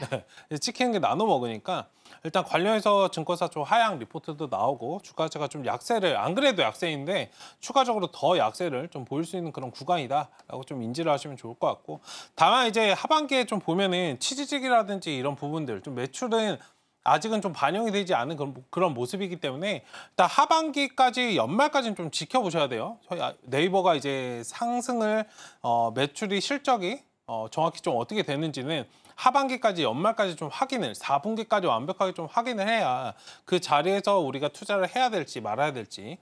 네찍히게 나눠 먹으니까 일단 관련해서 증권사 쪽 하향 리포트도 나오고 주가가 좀 약세를 안 그래도 약세인데 추가적으로 더 약세를 좀 보일 수 있는 그런 구간이다라고 좀 인지를 하시면 좋을 것 같고 다만 이제 하반기에 좀 보면은 치지직이라든지 이런 부분들 좀 매출은 아직은 좀 반영이 되지 않은 그런, 그런 모습이기 때문에 일단 하반기까지 연말까지는 좀 지켜보셔야 돼요. 저희 아, 네이버가 이제 상승을 어, 매출이 실적이 어, 정확히 좀 어떻게 되는지는 하반기까지 연말까지 좀 확인을 4분기까지 완벽하게 좀 확인을 해야 그 자리에서 우리가 투자를 해야 될지 말아야 될지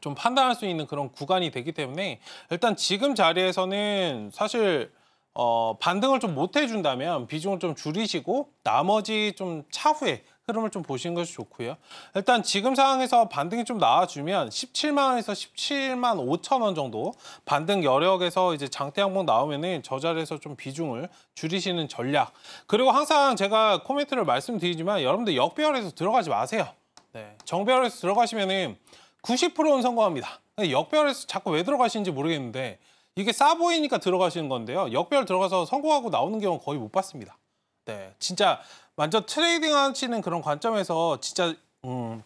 좀 판단할 수 있는 그런 구간이 되기 때문에 일단 지금 자리에서는 사실 어, 반등을 좀 못 해준다면 비중을 좀 줄이시고 나머지 좀 차후에 흐름을 좀 보시는 것이 좋고요. 일단 지금 상황에서 반등이 좀 나와주면 17만 원에서 17만 5천 원 정도 반등 여력에서 이제 장대 항목 나오면은 저 자리에서 좀 비중을 줄이시는 전략. 그리고 항상 제가 코멘트를 말씀드리지만 여러분들 역배열에서 들어가지 마세요. 네. 정배열에서 들어가시면은 90%는 성공합니다. 역배열에서 자꾸 왜 들어가시는지 모르겠는데 이게 싸 보이니까 들어가시는 건데요. 역별 들어가서 성공하고 나오는 경우 는 거의 못 봤습니다. 네, 진짜 완전 트레이딩 하시는 그런 관점에서 진짜 음,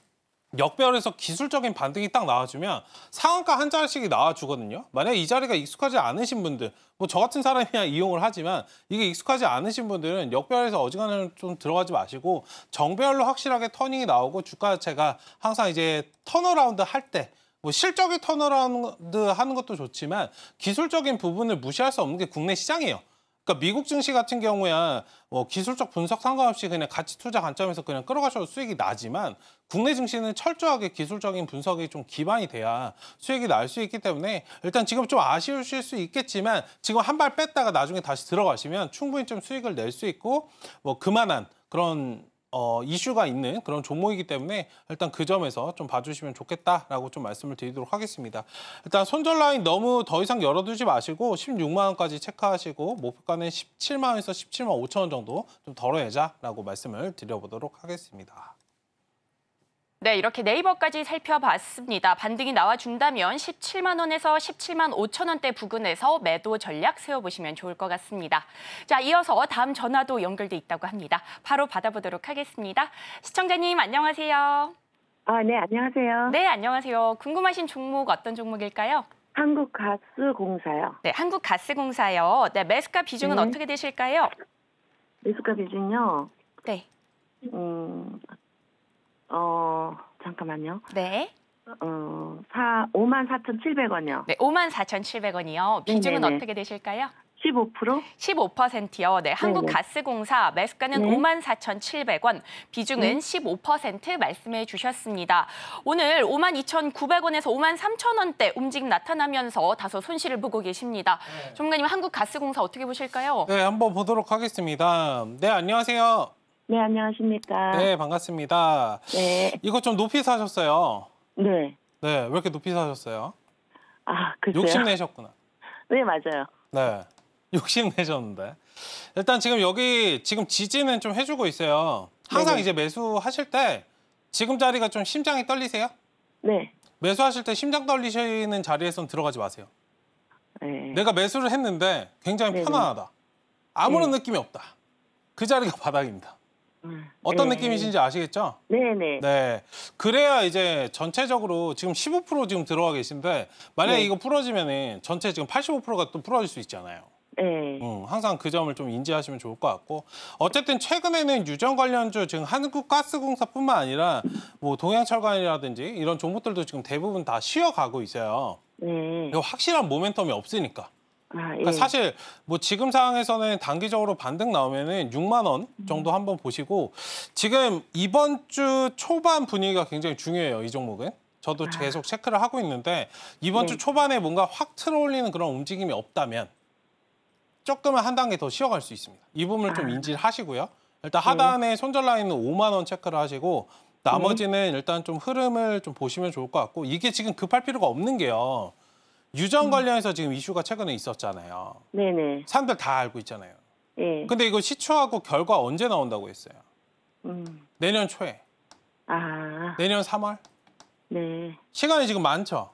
역별에서 기술적인 반등이 딱 나와주면 상한가 한 자리씩이 나와주거든요. 만약 이 자리가 익숙하지 않으신 분들, 뭐 저 같은 사람이 야 이용을 하지만 이게 익숙하지 않으신 분들은 역별에서 어지간하면 좀 들어가지 마시고 정별로 확실하게 터닝이 나오고 주가 자체가 항상 이제 턴어라운드 할때 뭐 실적이 터널라드 하는 것도 좋지만 기술적인 부분을 무시할 수 없는 게 국내 시장이에요. 그러니까 미국 증시 같은 경우야 뭐 기술적 분석 상관없이 그냥 가치 투자 관점에서 그냥 끌어가셔도 수익이 나지만 국내 증시는 철저하게 기술적인 분석이 좀 기반이 돼야 수익이 날 수 있기 때문에 일단 지금 좀 아쉬우실 수 있겠지만 지금 한 발 뺐다가 나중에 다시 들어가시면 충분히 좀 수익을 낼 수 있고 뭐 그만한 그런 어, 이슈가 있는 그런 종목이기 때문에 일단 그 점에서 좀 봐주시면 좋겠다라고 좀 말씀을 드리도록 하겠습니다. 일단 손절 라인 너무 더 이상 열어두지 마시고 16만 원까지 체크하시고 목표가는 17만 원에서 17만 5천 원 정도 좀 덜어내자라고 말씀을 드려보도록 하겠습니다. 네, 이렇게 네이버까지 살펴봤습니다. 반등이 나와준다면 17만 원에서 17만 5천 원대 부근에서 매도 전략 세워보시면 좋을 것 같습니다. 자, 이어서 다음 전화도 연결돼 있다고 합니다. 바로 받아보도록 하겠습니다. 시청자님 안녕하세요. 아, 네, 안녕하세요. 네, 안녕하세요. 궁금하신 종목 어떤 종목일까요? 한국가스공사요. 네, 한국가스공사요. 네, 매수가 비중은 네. 어떻게 되실까요? 매수가 비중요? 네. 음, 어, 잠깐만요. 네. 어, 사, 5만 4,700원이요. 네, 54,700원이요. 비중은 네네 어떻게 되실까요? 15%? 15%요. 네, 한국가스공사 매수가는 네. 54,700원, 비중은 15% 말씀해 주셨습니다. 오늘 52,900원에서 53,000원대 움직임 나타나면서 다소 손실을 보고 계십니다. 네. 전문님 한국가스공사 어떻게 보실까요? 네, 한번 보도록 하겠습니다. 네, 안녕하세요. 네, 안녕하십니까. 네, 반갑습니다. 네. 이거 좀 높이 사셨어요. 네. 네, 왜 이렇게 높이 사셨어요? 아, 글 욕심내셨구나. 네, 맞아요. 네. 욕심내셨는데. 일단 지금 여기 지금 지지는 좀 해주고 있어요. 항상 네 이제 매수하실 때 지금 자리가 좀 심장이 떨리세요? 네. 매수하실 때 심장 떨리시는 자리에선 들어가지 마세요. 네. 내가 매수를 했는데 굉장히 네네. 편안하다. 아무런 네. 느낌이 없다. 그 자리가 바닥입니다. 어떤 네. 느낌이신지 아시겠죠? 네네. 네. 네. 그래야 이제 전체적으로 지금 15% 지금 들어가 계신데 만약에 네. 이거 풀어지면은 전체 지금 85%가 또 풀어질 수 있잖아요. 네. 음, 항상 그 점을 좀 인지하시면 좋을 것 같고 어쨌든 최근에는 유전 관련주 지금 한국가스공사뿐만 아니라 뭐 동양철관이라든지 이런 종목들도 지금 대부분 다 쉬어가고 있어요. 네. 확실한 모멘텀이 없으니까. 아, 예. 그러니까 사실 뭐 지금 상황에서는 단기적으로 반등 나오면은 6만 원 정도 음. 한번 보시고 지금 이번 주 초반 분위기가 굉장히 중요해요 이 종목은. 저도 아. 계속 체크를 하고 있는데 이번 네. 주 초반에 뭔가 확 틀어올리는 그런 움직임이 없다면 조금은 한 단계 더 쉬어갈 수 있습니다. 이 부분을 좀 아. 인지를 하시고요. 일단 하단에 손절 라인은 5만 원 체크를 하시고 나머지는 네. 일단 좀 흐름을 좀 보시면 좋을 것 같고 이게 지금 급할 필요가 없는 게요. 유전 음. 관련해서 지금 이슈가 최근에 있었잖아요. 네네. 사람들 다 알고 있잖아요. 예. 근데 이거 시초하고 결과 언제 나온다고 했어요? 음. 내년 초에. 아. 내년 3월? 네. 시간이 지금 많죠?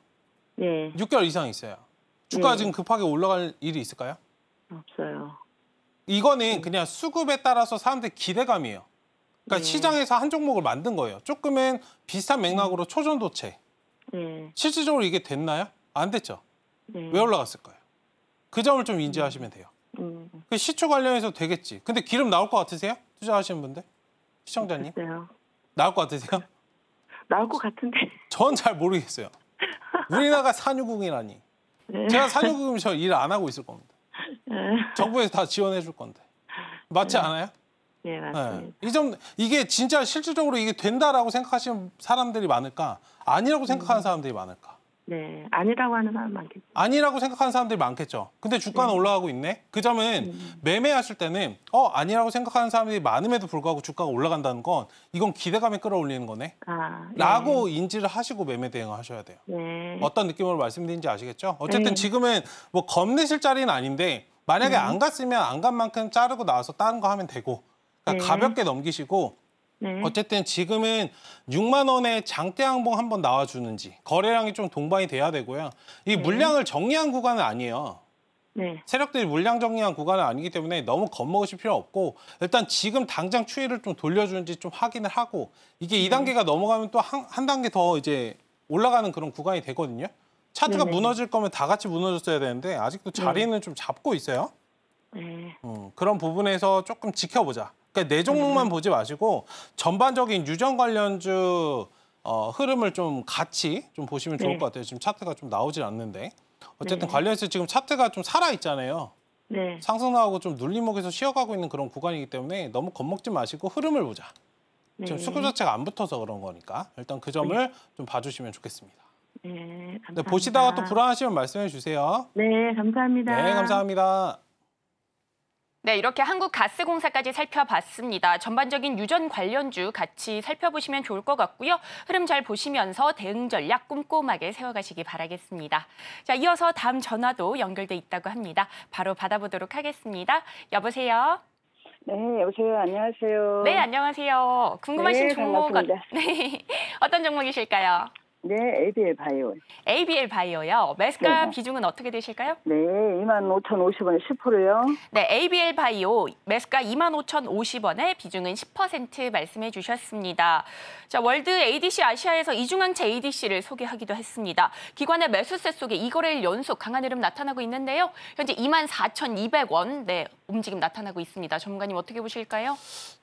네. 6개월 이상 있어요. 주가 네. 지금 급하게 올라갈 일이 있을까요? 없어요. 이거는 네. 그냥 수급에 따라서 사람들 기대감이에요. 그러니까 네. 시장에서 한 종목을 만든 거예요. 조금은 비슷한 맥락으로 음. 초전도체. 네. 실질적으로 이게 됐나요? 안 됐죠. 네. 왜 올라갔을까요? 그 점을 좀 인지하시면 돼요. 음. 그시초 관련해서 되겠지. 근데 기름 나올 것 같으세요? 투자하시는 분들? 시청자님? 글쎄요. 나올 것 같으세요? 나올 것 같은데. 전 잘 모르겠어요. 우리나라가 산유국이라니. 네. 제가 산유국이면 저 일 안 하고 있을 겁니다. 네. 정부에서 다 지원해 줄 건데. 맞지 네. 않아요? 네, 맞습니다. 네. 이 점, 이게 진짜 실질적으로 이게 된다라고 생각하시는 사람들이 많을까? 아니라고 생각하는 음. 사람들이 많을까? 네, 아니라고 하는 사람 많겠죠. 아니라고 생각하는 사람들이 많겠죠. 근데 주가는 네. 올라가고 있네. 그 점은 음. 매매하실 때는 어 아니라고 생각하는 사람들이 많음에도 불구하고 주가가 올라간다는 건 이건 기대감에 끌어올리는 거네. 아, 네. 라고 인지를 하시고 매매 대응을 하셔야 돼요. 네. 어떤 느낌으로 말씀드린지 아시겠죠? 어쨌든 네. 지금은 뭐 겁내실 자리는 아닌데 만약에 음. 안 갔으면 안 간 만큼 자르고 나와서 다른 거 하면 되고 그러니까 네. 가볍게 넘기시고 네. 어쨌든 지금은 6만 원에 장대 항봉 한번 나와주는지 거래량이 좀 동반이 돼야 되고요. 이 네. 물량을 정리한 구간은 아니에요. 네. 세력들이 물량 정리한 구간은 아니기 때문에 너무 겁먹으실 필요 없고 일단 지금 당장 추이를 좀 돌려주는지 좀 확인을 하고 이게 네. 2단계가 넘어가면 또한 한 단계 더 이제 올라가는 그런 구간이 되거든요. 차트가 네 무너질 거면 다 같이 무너졌어야 되는데 아직도 네. 자리는 네. 좀 잡고 있어요. 네. 음, 그런 부분에서 조금 지켜보자. 그러니까 네 종목만 보지 마시고 전반적인 유전 관련주 어, 흐름을 좀 같이 좀 보시면 좋을 네. 것 같아요. 지금 차트가 좀 나오질 않는데 어쨌든 네. 관련해서 지금 차트가 좀 살아 있잖아요. 네. 상승 나오고 좀 눌림목에서 쉬어가고 있는 그런 구간이기 때문에 너무 겁먹지 마시고 흐름을 보자. 지금 네. 수급 자체가 안 붙어서 그런 거니까 일단 그 점을 네. 좀 봐주시면 좋겠습니다. 네, 감사합니다. 네, 보시다가 또 불안하시면 말씀해 주세요. 네, 감사합니다. 네, 감사합니다. 네, 이렇게 한국가스공사까지 살펴봤습니다. 전반적인 유전 관련주 같이 살펴보시면 좋을 것 같고요. 흐름 잘 보시면서 대응 전략 꼼꼼하게 세워가시기 바라겠습니다. 자, 이어서 다음 전화도 연결돼 있다고 합니다. 바로 받아보도록 하겠습니다. 여보세요? 네, 여보세요. 안녕하세요. 네, 안녕하세요. 궁금하신 네, 종목 어, 네. 어떤 종목이실까요? 네, ABL 바이오. ABL 바이오요. 매스값 네. 비중은 어떻게 되실까요? 네, 25,050원에 10%요. 네, ABL 바이오 매스가 25,050원에 비중은 10% 말씀해 주셨습니다. 자, 월드 ADC 아시아에서 이중항체 ADC를 소개하기도 했습니다. 기관의 매수세 속에 이거래일 연속 강한 흐름 나타나고 있는데요. 현재 24,200원, 네, 움직임 나타나고 있습니다. 전문가님 어떻게 보실까요?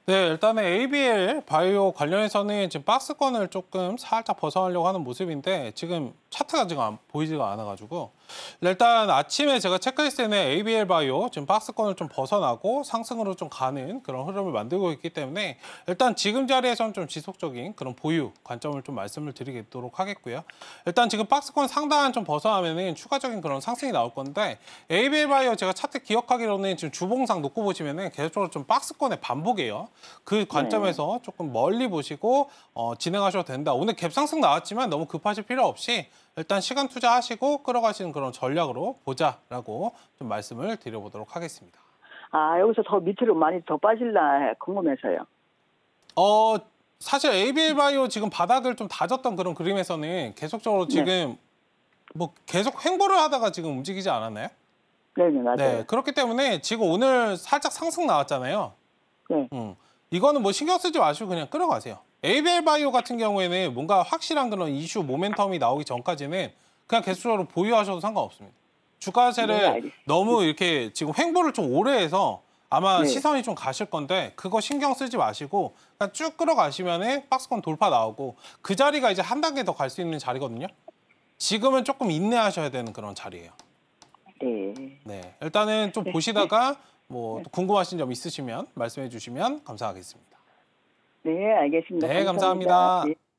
네, 일단은 ABL 바이오 관련해서는 지금 박스권을 조금 살짝 벗어나려고 하는 모습인데 지금 차트가 지금 보이지가 않아가지고 네, 일단 아침에 제가 체크했을때는 ABL 바이오 지금 박스권을 좀 벗어나고 상승으로 좀 가는 그런 흐름을 만들고 있기 때문에 일단 지금 자리에서는 좀 지속적인 그런 보유 관점을 좀 말씀을 드리도록 하겠고요. 일단 지금 박스권 상단 좀 벗어나면은 추가적인 그런 상승이 나올 건데 ABL 바이오 제가 차트 기억하기로는 지금 주봉상 놓고 보시면은 계속적으로 좀 박스권의 반복이에요. 그 관점에서 네. 조금 멀리 보시고 어, 진행하셔도 된다. 오늘 갭 상승 나왔지만 너무 급하실 필요 없이 일단 시간 투자하시고 끌어가시는 그런 전략으로 보자라고 좀 말씀을 드려보도록 하겠습니다. 아 여기서 더 밑으로 많이 더 빠질라 궁금해서요. 어 사실 ABL 바이오 지금 바닥을 좀 다졌던 그런 그림에서는 계속적으로 네. 지금 네. 뭐 계속 횡보를 하다가 지금 움직이지 않았나요? 네네 맞아요. 네, 그렇기 때문에 지금 오늘 살짝 상승 나왔잖아요. 네. 음, 이거는 뭐 신경 쓰지 마시고 그냥 끌어가세요. ABL 바이오 같은 경우에는 뭔가 확실한 그런 이슈 모멘텀이 나오기 전까지는 그냥 개수적으로 보유하셔도 상관없습니다. 주가세를 네, 너무 이렇게 지금 횡보를 좀 오래 해서 아마 네. 시선이 좀 가실 건데 그거 신경 쓰지 마시고 그냥 쭉 끌어가시면 은 박스권 돌파 나오고 그 자리가 이제 한 단계 더 갈 수 있는 자리거든요. 지금은 조금 인내하셔야 되는 그런 자리예요. 네. 네. 일단은 좀 네. 보시다가 네. 뭐 궁금하신 점 있으시면 말씀해 주시면 감사하겠습니다. 네, 알겠습니다. 네, 감사합니다. 감사합니다. 예.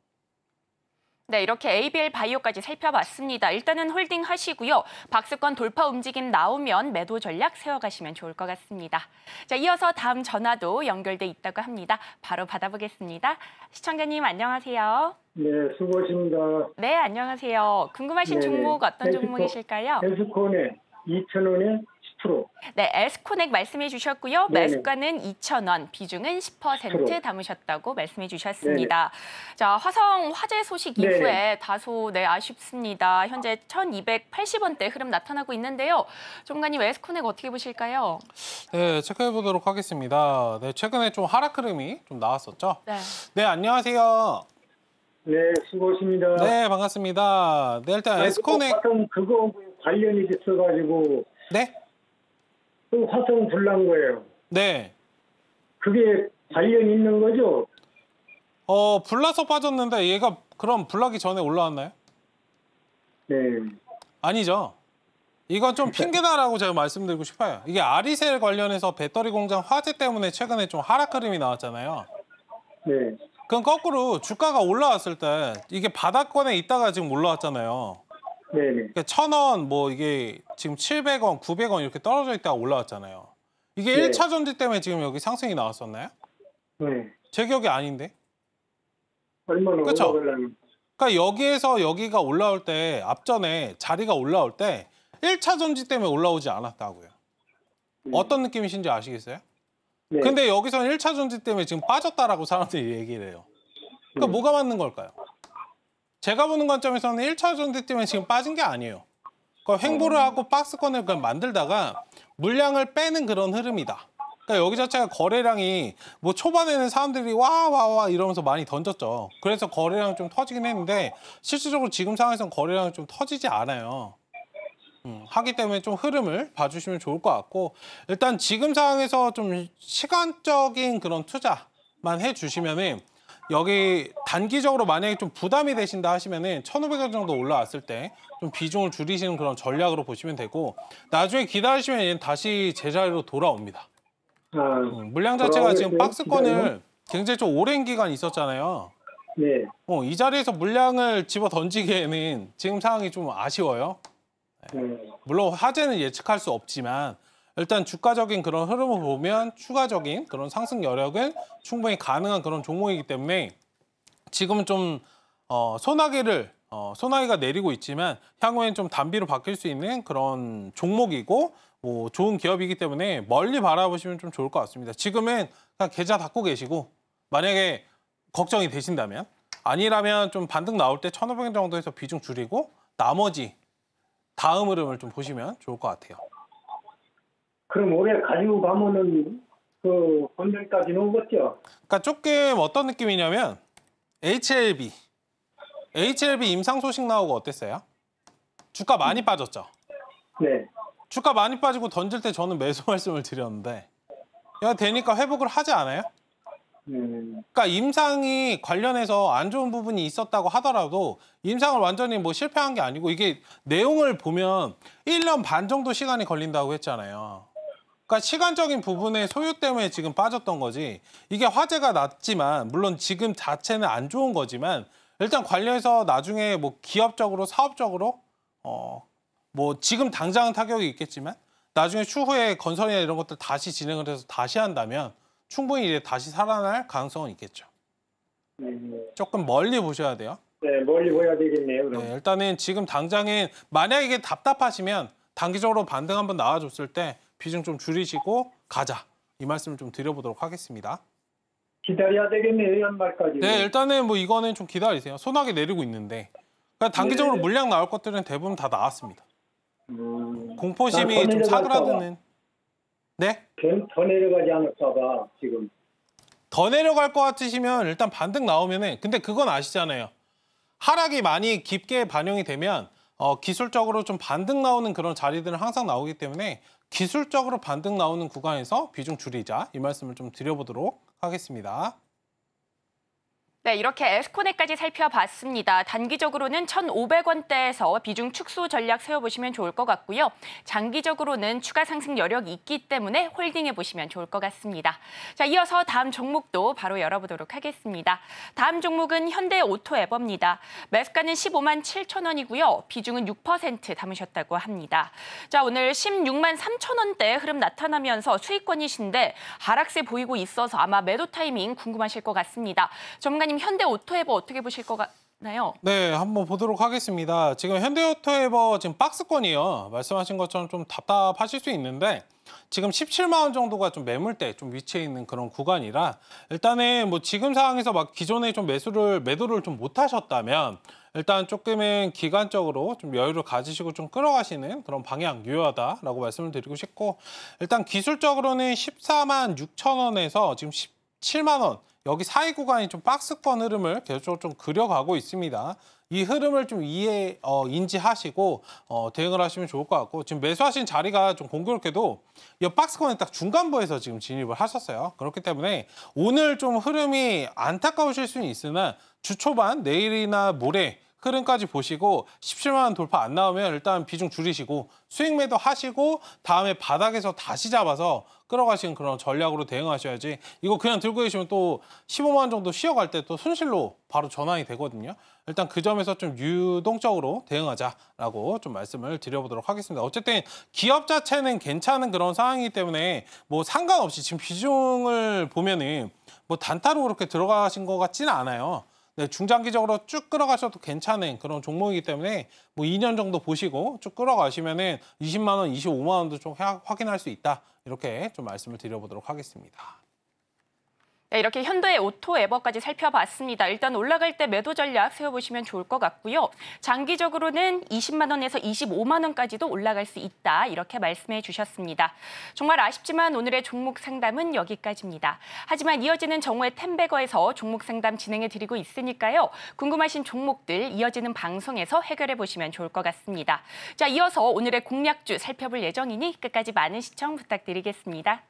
네, 이렇게 ABL 바이오까지 살펴봤습니다. 일단은 홀딩 하시고요. 박스권 돌파 움직임 나오면 매도 전략 세워가시면 좋을 것 같습니다. 자, 이어서 다음 전화도 연결돼 있다고 합니다. 바로 받아보겠습니다. 시청자님 안녕하세요. 네, 수고하십니다. 네, 안녕하세요. 궁금하신 네, 네. 종목 어떤 에스코, 종목이실까요? 에스코네, 2,000원에 10%. 네, 에스코넥 말씀해 주셨고요. 네네. 매수가는 2,000원, 비중은 10% 담으셨다고 말씀해 주셨습니다. 네네. 자, 화성 화재 소식 이후에 다소 네, 아쉽습니다. 현재 1,280원대 흐름 나타나고 있는데요. 종관님, 에스코넥 어떻게 보실까요? 네, 체크해 보도록 하겠습니다. 네, 최근에 좀 하락 흐름이 좀 나왔었죠? 네, 네 안녕하세요. 네, 수고하십니다. 네, 반갑습니다. 네, 일단 에스코넥. 그거 관련이 있어가지고. 네? 그 화성 불난 거예요. 네. 그게 관련 있는 거죠? 어, 불나서 빠졌는데 얘가 그럼 불나기 전에 올라왔나요? 네. 아니죠. 이건 좀 그러니까 핑계다라고 제가 말씀드리고 싶어요. 이게 아리셀 관련해서 배터리 공장 화재 때문에 최근에 좀 하락 흐름이 나왔잖아요. 네. 그럼 거꾸로 주가가 올라왔을 때 이게 바닥권에 있다가 지금 올라왔잖아요. 그러니까 천 원, 뭐 이게 지금 700원, 900원 이렇게 떨어져 있다가 올라왔잖아요. 이게 네. 1차 전지 때문에 지금 여기 상승이 나왔었나요? 네. 제 기억이 아닌데. 얼마나 그쵸? 올라가려면. 그러니까 여기에서 여기가 올라올 때 앞전에 자리가 올라올 때 1차 전지 때문에 올라오지 않았다고요. 네. 어떤 느낌이신지 아시겠어요? 네. 근데 여기서는 1차 전지 때문에 지금 빠졌다라고 사람들이 얘기를 해요. 그러니까 네. 뭐가 맞는 걸까요? 제가 보는 관점에서는 1차 전지 때문에 지금 빠진 게 아니에요. 그러니까 횡보를 어. 하고 박스권을 그냥 만들다가 물량을 빼는 그런 흐름이다. 그러니까 여기 자체가 거래량이 뭐 초반에는 사람들이 와와와 이러면서 많이 던졌죠. 그래서 거래량이 좀 터지긴 했는데 실질적으로 지금 상황에서는 거래량이 좀 터지지 않아요. 음, 하기 때문에 좀 흐름을 봐주시면 좋을 것 같고 일단 지금 상황에서 좀 시간적인 그런 투자만 해주시면은 여기 단기적으로 만약에 좀 부담이 되신다 하시면은 1,500원 정도 올라왔을 때 좀 비중을 줄이시는 그런 전략으로 보시면 되고 나중에 기다리시면 다시 제자리로 돌아옵니다. 아, 음, 물량 자체가 지금 박스권을 굉장히 좀 오랜 기간 있었잖아요. 네. 어, 이 자리에서 물량을 집어 던지기에는 지금 상황이 좀 아쉬워요. 네. 물론 화재는 예측할 수 없지만 일단 주가적인 그런 흐름을 보면 추가적인 그런 상승 여력은 충분히 가능한 그런 종목이기 때문에 지금은 좀 어, 소나기를 어, 소나기가 내리고 있지만 향후엔 좀 단비로 바뀔 수 있는 그런 종목이고 뭐 좋은 기업이기 때문에 멀리 바라보시면 좀 좋을 것 같습니다. 지금은 그냥 계좌 닫고 계시고 만약에 걱정이 되신다면 아니라면 좀 반등 나올 때천오0원 정도에서 비중 줄이고 나머지 다음 흐름을 좀 보시면 좋을 것 같아요. 그럼 올해 가지고 가면은 그 본전까지는 오겠죠. 그러니까 조금 어떤 느낌이냐면 HLB, HLB 임상 소식 나오고 어땠어요? 주가 많이 빠졌죠. 네. 주가 많이 빠지고 던질 때 저는 매수 말씀을 드렸는데 야 되니까 회복을 하지 않아요? 음. 그러니까 임상이 관련해서 안 좋은 부분이 있었다고 하더라도 임상을 완전히 뭐 실패한 게 아니고 이게 내용을 보면 1년 반 정도 시간이 걸린다고 했잖아요. 그러니까 시간적인 부분의 소요 때문에 지금 빠졌던 거지 이게 화제가 났지만 물론 지금 자체는 안 좋은 거지만 일단 관련해서 나중에 뭐 기업적으로 사업적으로 어뭐 지금 당장은 타격이 있겠지만 나중에 추후에 건설이나 이런 것들 다시 진행을 해서 다시 한다면 충분히 이제 다시 살아날 가능성은 있겠죠. 조금 멀리 보셔야 돼요. 네, 멀리 보야 되겠네요. 그럼. 네, 일단은 지금 당장은 만약에 답답하시면 단기적으로 반등 한번 나와줬을 때 비중 좀 줄이시고 가자 이 말씀을 좀 드려보도록 하겠습니다. 기다려야 되겠네 연말까지. 네 일단은 뭐 이거는 좀 기다리세요. 소나기 내리고 있는데 그러니까 단기적으로 네. 물량 나올 것들은 대부분 다 나왔습니다. 음... 공포심이 좀 사그라드는. 네? 더 내려가지 않을까봐 지금. 더 내려갈 것 같으시면 일단 반등 나오면은 근데 그건 아시잖아요. 하락이 많이 깊게 반영이 되면 어, 기술적으로 좀 반등 나오는 그런 자리들은 항상 나오기 때문에 기술적으로 반등 나오는 구간에서 비중 줄이자 이 말씀을 좀 드려보도록 하겠습니다. 네, 이렇게 에스코네까지 살펴봤습니다. 단기적으로는 1,500원대에서 비중 축소 전략 세워보시면 좋을 것 같고요. 장기적으로는 추가 상승 여력이 있기 때문에 홀딩해 보시면 좋을 것 같습니다. 자, 이어서 다음 종목도 바로 열어보도록 하겠습니다. 다음 종목은 현대 오토 앱입니다. 매수가는 15만 7천 원이고요. 비중은 6% 담으셨다고 합니다. 자, 오늘 16만 3천 원대 흐름 나타나면서 수익권이신데 하락세 보이고 있어서 아마 매도 타이밍 궁금하실 것 같습니다. 전문가 기자님 현대 오토에버 어떻게 보실 것 같나요? 네, 한번 보도록 하겠습니다. 지금 현대 오토에버 지금 박스권이요. 말씀하신 것처럼 좀 답답하실 수 있는데 지금 17만 원 정도가 좀 매물대 좀 위치해 있는 그런 구간이라 일단은 뭐 지금 상황에서 막 기존에 좀 매수를 매도를 좀 못 하셨다면 일단 조금은 기간적으로 좀 여유를 가지시고 좀 끌어가시는 그런 방향 유효하다라고 말씀을 드리고 싶고 일단 기술적으로는 14만 6천 원에서 지금 17만 원 여기 사이 구간이 좀 박스권 흐름을 계속 좀 그려가고 있습니다. 이 흐름을 좀 이해 어, 인지하시고 어, 대응을 하시면 좋을 것 같고 지금 매수하신 자리가 좀 공교롭게도 이 박스권에 딱 중간부에서 지금 진입을 하셨어요. 그렇기 때문에 오늘 좀 흐름이 안타까우실 수는 있으나 주 초반 내일이나 모레 흐름까지 보시고 17만 원 돌파 안 나오면 일단 비중 줄이시고 수익 매도 하시고 다음에 바닥에서 다시 잡아서 끌어가시는 그런 전략으로 대응하셔야지 이거 그냥 들고 계시면 또 15만 원 정도 쉬어갈 때 또 손실로 바로 전환이 되거든요. 일단 그 점에서 좀 유동적으로 대응하자라고 좀 말씀을 드려보도록 하겠습니다. 어쨌든 기업 자체는 괜찮은 그런 상황이기 때문에 뭐 상관없이 지금 비중을 보면은 뭐 단타로 그렇게 들어가신 것 같지는 않아요. 네, 중장기적으로 쭉 끌어가셔도 괜찮은 그런 종목이기 때문에 뭐 2년 정도 보시고 쭉 끌어가시면은 20만 원, 25만 원도 좀 확인할 수 있다. 이렇게 좀 말씀을 드려보도록 하겠습니다. 네, 이렇게 현대의 오토 에버까지 살펴봤습니다. 일단 올라갈 때 매도 전략 세워보시면 좋을 것 같고요. 장기적으로는 20만 원에서 25만 원까지도 올라갈 수 있다 이렇게 말씀해 주셨습니다. 정말 아쉽지만 오늘의 종목 상담은 여기까지입니다. 하지만 이어지는 정우의 텐베거에서 종목 상담 진행해 드리고 있으니까요. 궁금하신 종목들 이어지는 방송에서 해결해 보시면 좋을 것 같습니다. 자, 이어서 오늘의 공략주 살펴볼 예정이니 끝까지 많은 시청 부탁드리겠습니다.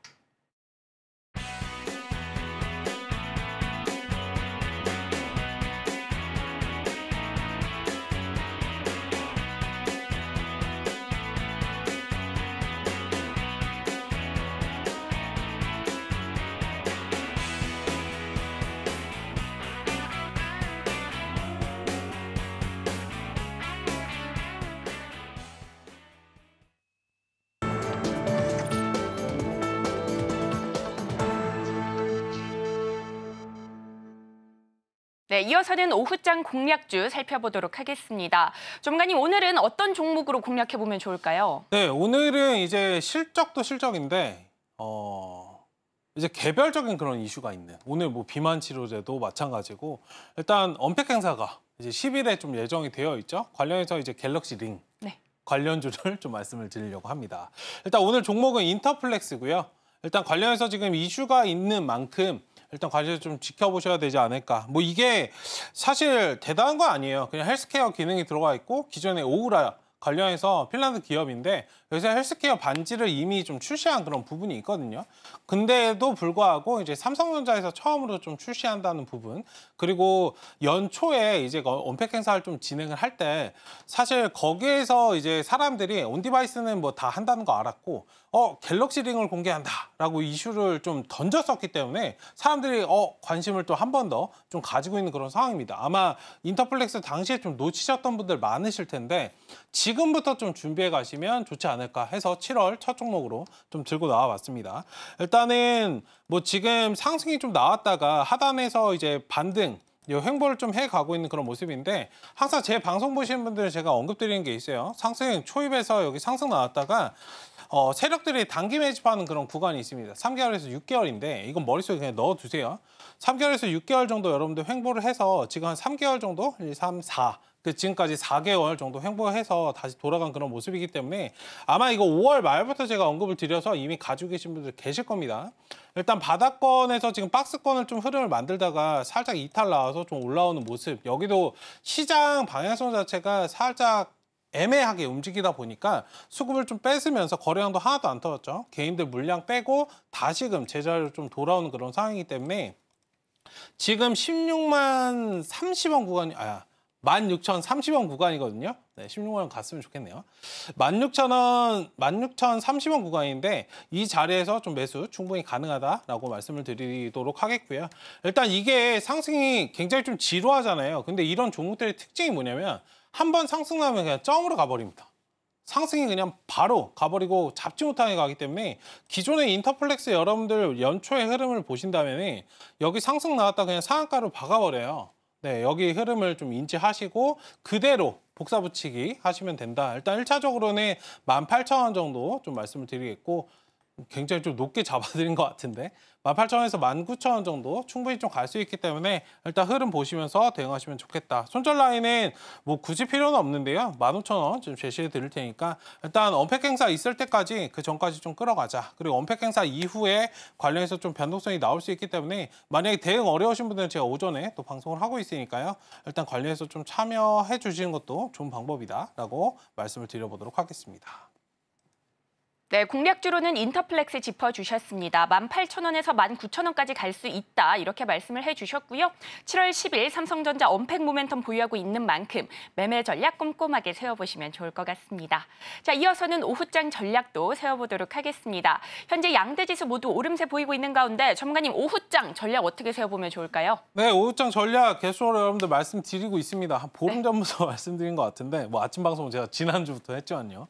네, 이어서는 오후장 공략주 살펴보도록 하겠습니다. 좀가님 오늘은 어떤 종목으로 공략해 보면 좋을까요? 네, 오늘은 이제 실적도 실적인데 어 이제 개별적인 그런 이슈가 있는 오늘 뭐 비만 치료제도 마찬가지고 일단 언팩 행사가 이제 10일에 좀 예정이 되어 있죠. 관련해서 이제 갤럭시 링 네. 관련주를 좀 말씀을 드리려고 합니다. 일단 오늘 종목은 인터플렉스고요. 일단 관련해서 지금 이슈가 있는 만큼 일단 관리를좀 지켜보셔야 되지 않을까. 뭐 이게 사실 대단한 거 아니에요. 그냥 헬스케어 기능이 들어가 있고 기존의 오우라 관련해서 핀란드 기업인데 요새 헬스케어 반지를 이미 좀 출시한 그런 부분이 있거든요. 근데도 불구하고 이제 삼성전자에서 처음으로 좀 출시한다는 부분 그리고 연초에 이제 언팩 행사를 좀 진행을 할 때 사실 거기에서 이제 사람들이 온 디바이스는 뭐 다 한다는 거 알았고 어 갤럭시 링을 공개한다라고 이슈를 좀 던졌었기 때문에 사람들이 어 관심을 또 한 번 더 좀 가지고 있는 그런 상황입니다. 아마 인터플렉스 당시에 좀 놓치셨던 분들 많으실 텐데 지금부터 좀 준비해 가시면 좋지 않을까. 않을까 해서 7월 첫 종목으로 좀 들고 나와봤습니다. 일단은 뭐 지금 상승이 좀 나왔다가 하단에서 이제 반등 횡보를 좀 해가고 있는 그런 모습인데 항상 제 방송 보시는 분들 은 제가 언급드리는 게 있어요. 상승 초입에서 여기 상승 나왔다가 어, 세력들이 단기 매집하는 그런 구간이 있습니다. 3개월에서 6개월인데 이건 머릿속에 그냥 넣어두세요. 3개월에서 6개월 정도 여러분들 횡보를 해서 지금 한 3개월 정도 1, 3, 4. 그 지금까지 4개월 정도 횡보해서 다시 돌아간 그런 모습이기 때문에 아마 이거 5월 말부터 제가 언급을 드려서 이미 가지고 계신 분들 계실 겁니다. 일단 바닥권에서 지금 박스권을 좀 흐름을 만들다가 살짝 이탈 나와서 좀 올라오는 모습. 여기도 시장 방향성 자체가 살짝 애매하게 움직이다 보니까 수급을 좀 뺏으면서 거래량도 하나도 안 터졌죠. 개인들 물량 빼고 다시금 제자리로 좀 돌아오는 그런 상황이기 때문에 지금 16만 30원 구간이 아야 16,030원 구간이거든요. 네, 16만 원 갔으면 좋겠네요. 16,000원, 16,030원 구간인데 이 자리에서 좀 매수 충분히 가능하다라고 말씀을 드리도록 하겠고요. 일단 이게 상승이 굉장히 좀 지루하잖아요. 근데 이런 종목들의 특징이 뭐냐면 한번 상승하면 그냥 점으로 가버립니다. 상승이 그냥 바로 가버리고 잡지 못하게 가기 때문에 기존의 인터플렉스 여러분들 연초의 흐름을 보신다면 여기 상승 나왔다 그냥 상한가로 박아버려요. 네, 여기 흐름을 좀 인지하시고 그대로 복사 붙이기 하시면 된다. 일단 1차적으로는 18,000원 정도 좀 말씀을 드리겠고 굉장히 좀 높게 잡아드린 것 같은데 18,000원에서 19,000원 정도 충분히 좀 갈 수 있기 때문에 일단 흐름 보시면서 대응하시면 좋겠다. 손절 라인은 뭐 굳이 필요는 없는데요. 15,000원 지 제시해 드릴 테니까 일단 언팩 행사 있을 때까지 그 전까지 좀 끌어가자. 그리고 언팩 행사 이후에 관련해서 좀 변동성이 나올 수 있기 때문에 만약에 대응 어려우신 분들은 제가 오전에 또 방송을 하고 있으니까요. 일단 관련해서 좀 참여해 주시는 것도 좋은 방법이다라고 말씀을 드려보도록 하겠습니다. 네, 공략주로는 인터플렉스 짚어주셨습니다. 18,000원에서 19,000원까지 갈 수 있다 이렇게 말씀을 해주셨고요. 7월 10일 삼성전자 언팩 모멘텀 보유하고 있는 만큼 매매 전략 꼼꼼하게 세워보시면 좋을 것 같습니다. 자, 이어서는 오후장 전략도 세워보도록 하겠습니다. 현재 양대 지수 모두 오름세 보이고 있는 가운데 전문가님 오후장 전략 어떻게 세워보면 좋을까요? 네, 오후장 전략 개수로 여러분들 말씀드리고 있습니다. 한 보름 네. 전부터 네. 말씀드린 것 같은데 뭐 아침 방송 은 제가 지난주부터 했지만요.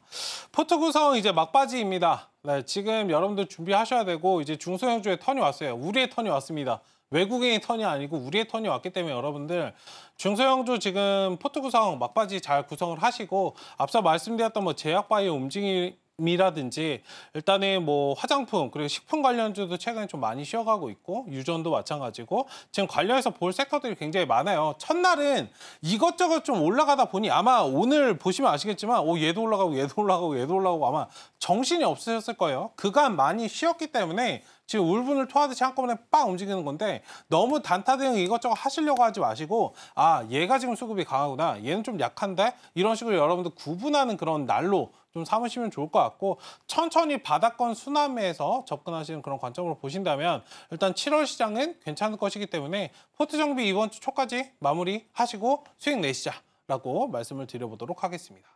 포트 구성 이제 막바지 시간니다 네, 지금 여러분들 준비하셔야 되고 이제 중소형주의 턴이 왔어요. 우리의 턴이 왔습니다. 외국인의 턴이 아니고 우리의 턴이 왔기 때문에 여러분들 중소형주 지금 포트 구성 막바지 잘 구성을 하시고 앞서 말씀드렸던 뭐 제약바이오 움직임 미라든지 일단은뭐 화장품 그리고 식품 관련주도 최근에 좀 많이 쉬어가고 있고 유전도 마찬가지고 지금 관련해서 볼 섹터들이 굉장히 많아요. 첫날은 이것저것 좀 올라가다 보니 아마 오늘 보시면 아시겠지만 오 얘도 올라가고 얘도 올라가고 얘도 올라가고 아마 정신이 없으셨을 거예요. 그간 많이 쉬었기 때문에 지금 울분을 토하듯이 한꺼번에 빡 움직이는 건데 너무 단타 대응 이것저것 하시려고 하지 마시고 아 얘가 지금 수급이 강하구나 얘는 좀 약한데 이런 식으로 여러분들 구분하는 그런 날로 좀 삼으시면 좋을 것 같고 천천히 바닥권 순환매에서 접근하시는 그런 관점으로 보신다면 일단 7월 시장은 괜찮을 것이기 때문에 포트 정비 이번 주 초까지 마무리하시고 수익 내시자라고 말씀을 드려보도록 하겠습니다.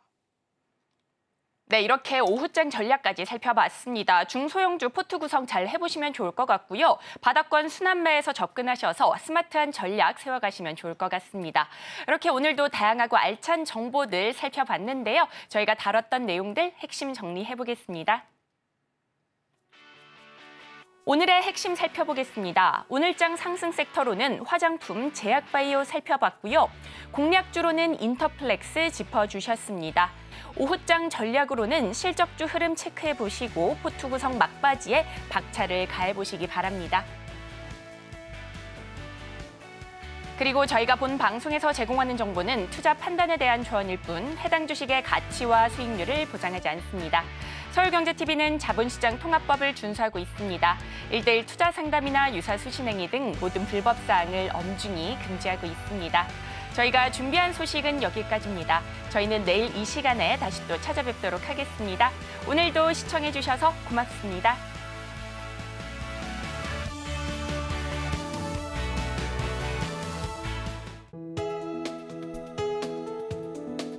네, 이렇게 오후장 전략까지 살펴봤습니다. 중소형주 포트 구성 잘 해보시면 좋을 것 같고요. 바닷권 순환매에서 접근하셔서 스마트한 전략 세워가시면 좋을 것 같습니다. 이렇게 오늘도 다양하고 알찬 정보들 살펴봤는데요. 저희가 다뤘던 내용들 핵심 정리해보겠습니다. 오늘의 핵심 살펴보겠습니다. 오늘장 상승 섹터로는 화장품, 제약바이오 살펴봤고요. 공략주로는 인터플렉스 짚어주셨습니다. 오후장 전략으로는 실적주 흐름 체크해보시고 포투 구성 막바지에 박차를 가해보시기 바랍니다. 그리고 저희가 본 방송에서 제공하는 정보는 투자 판단에 대한 조언일 뿐 해당 주식의 가치와 수익률을 보장하지 않습니다. 서울경제TV는 자본시장 통합법을 준수하고 있습니다. 1대1 투자 상담이나 유사 수신행위 등 모든 불법 사항을 엄중히 금지하고 있습니다. 저희가 준비한 소식은 여기까지입니다. 저희는 내일 이 시간에 다시 또 찾아뵙도록 하겠습니다. 오늘도 시청해주셔서 고맙습니다.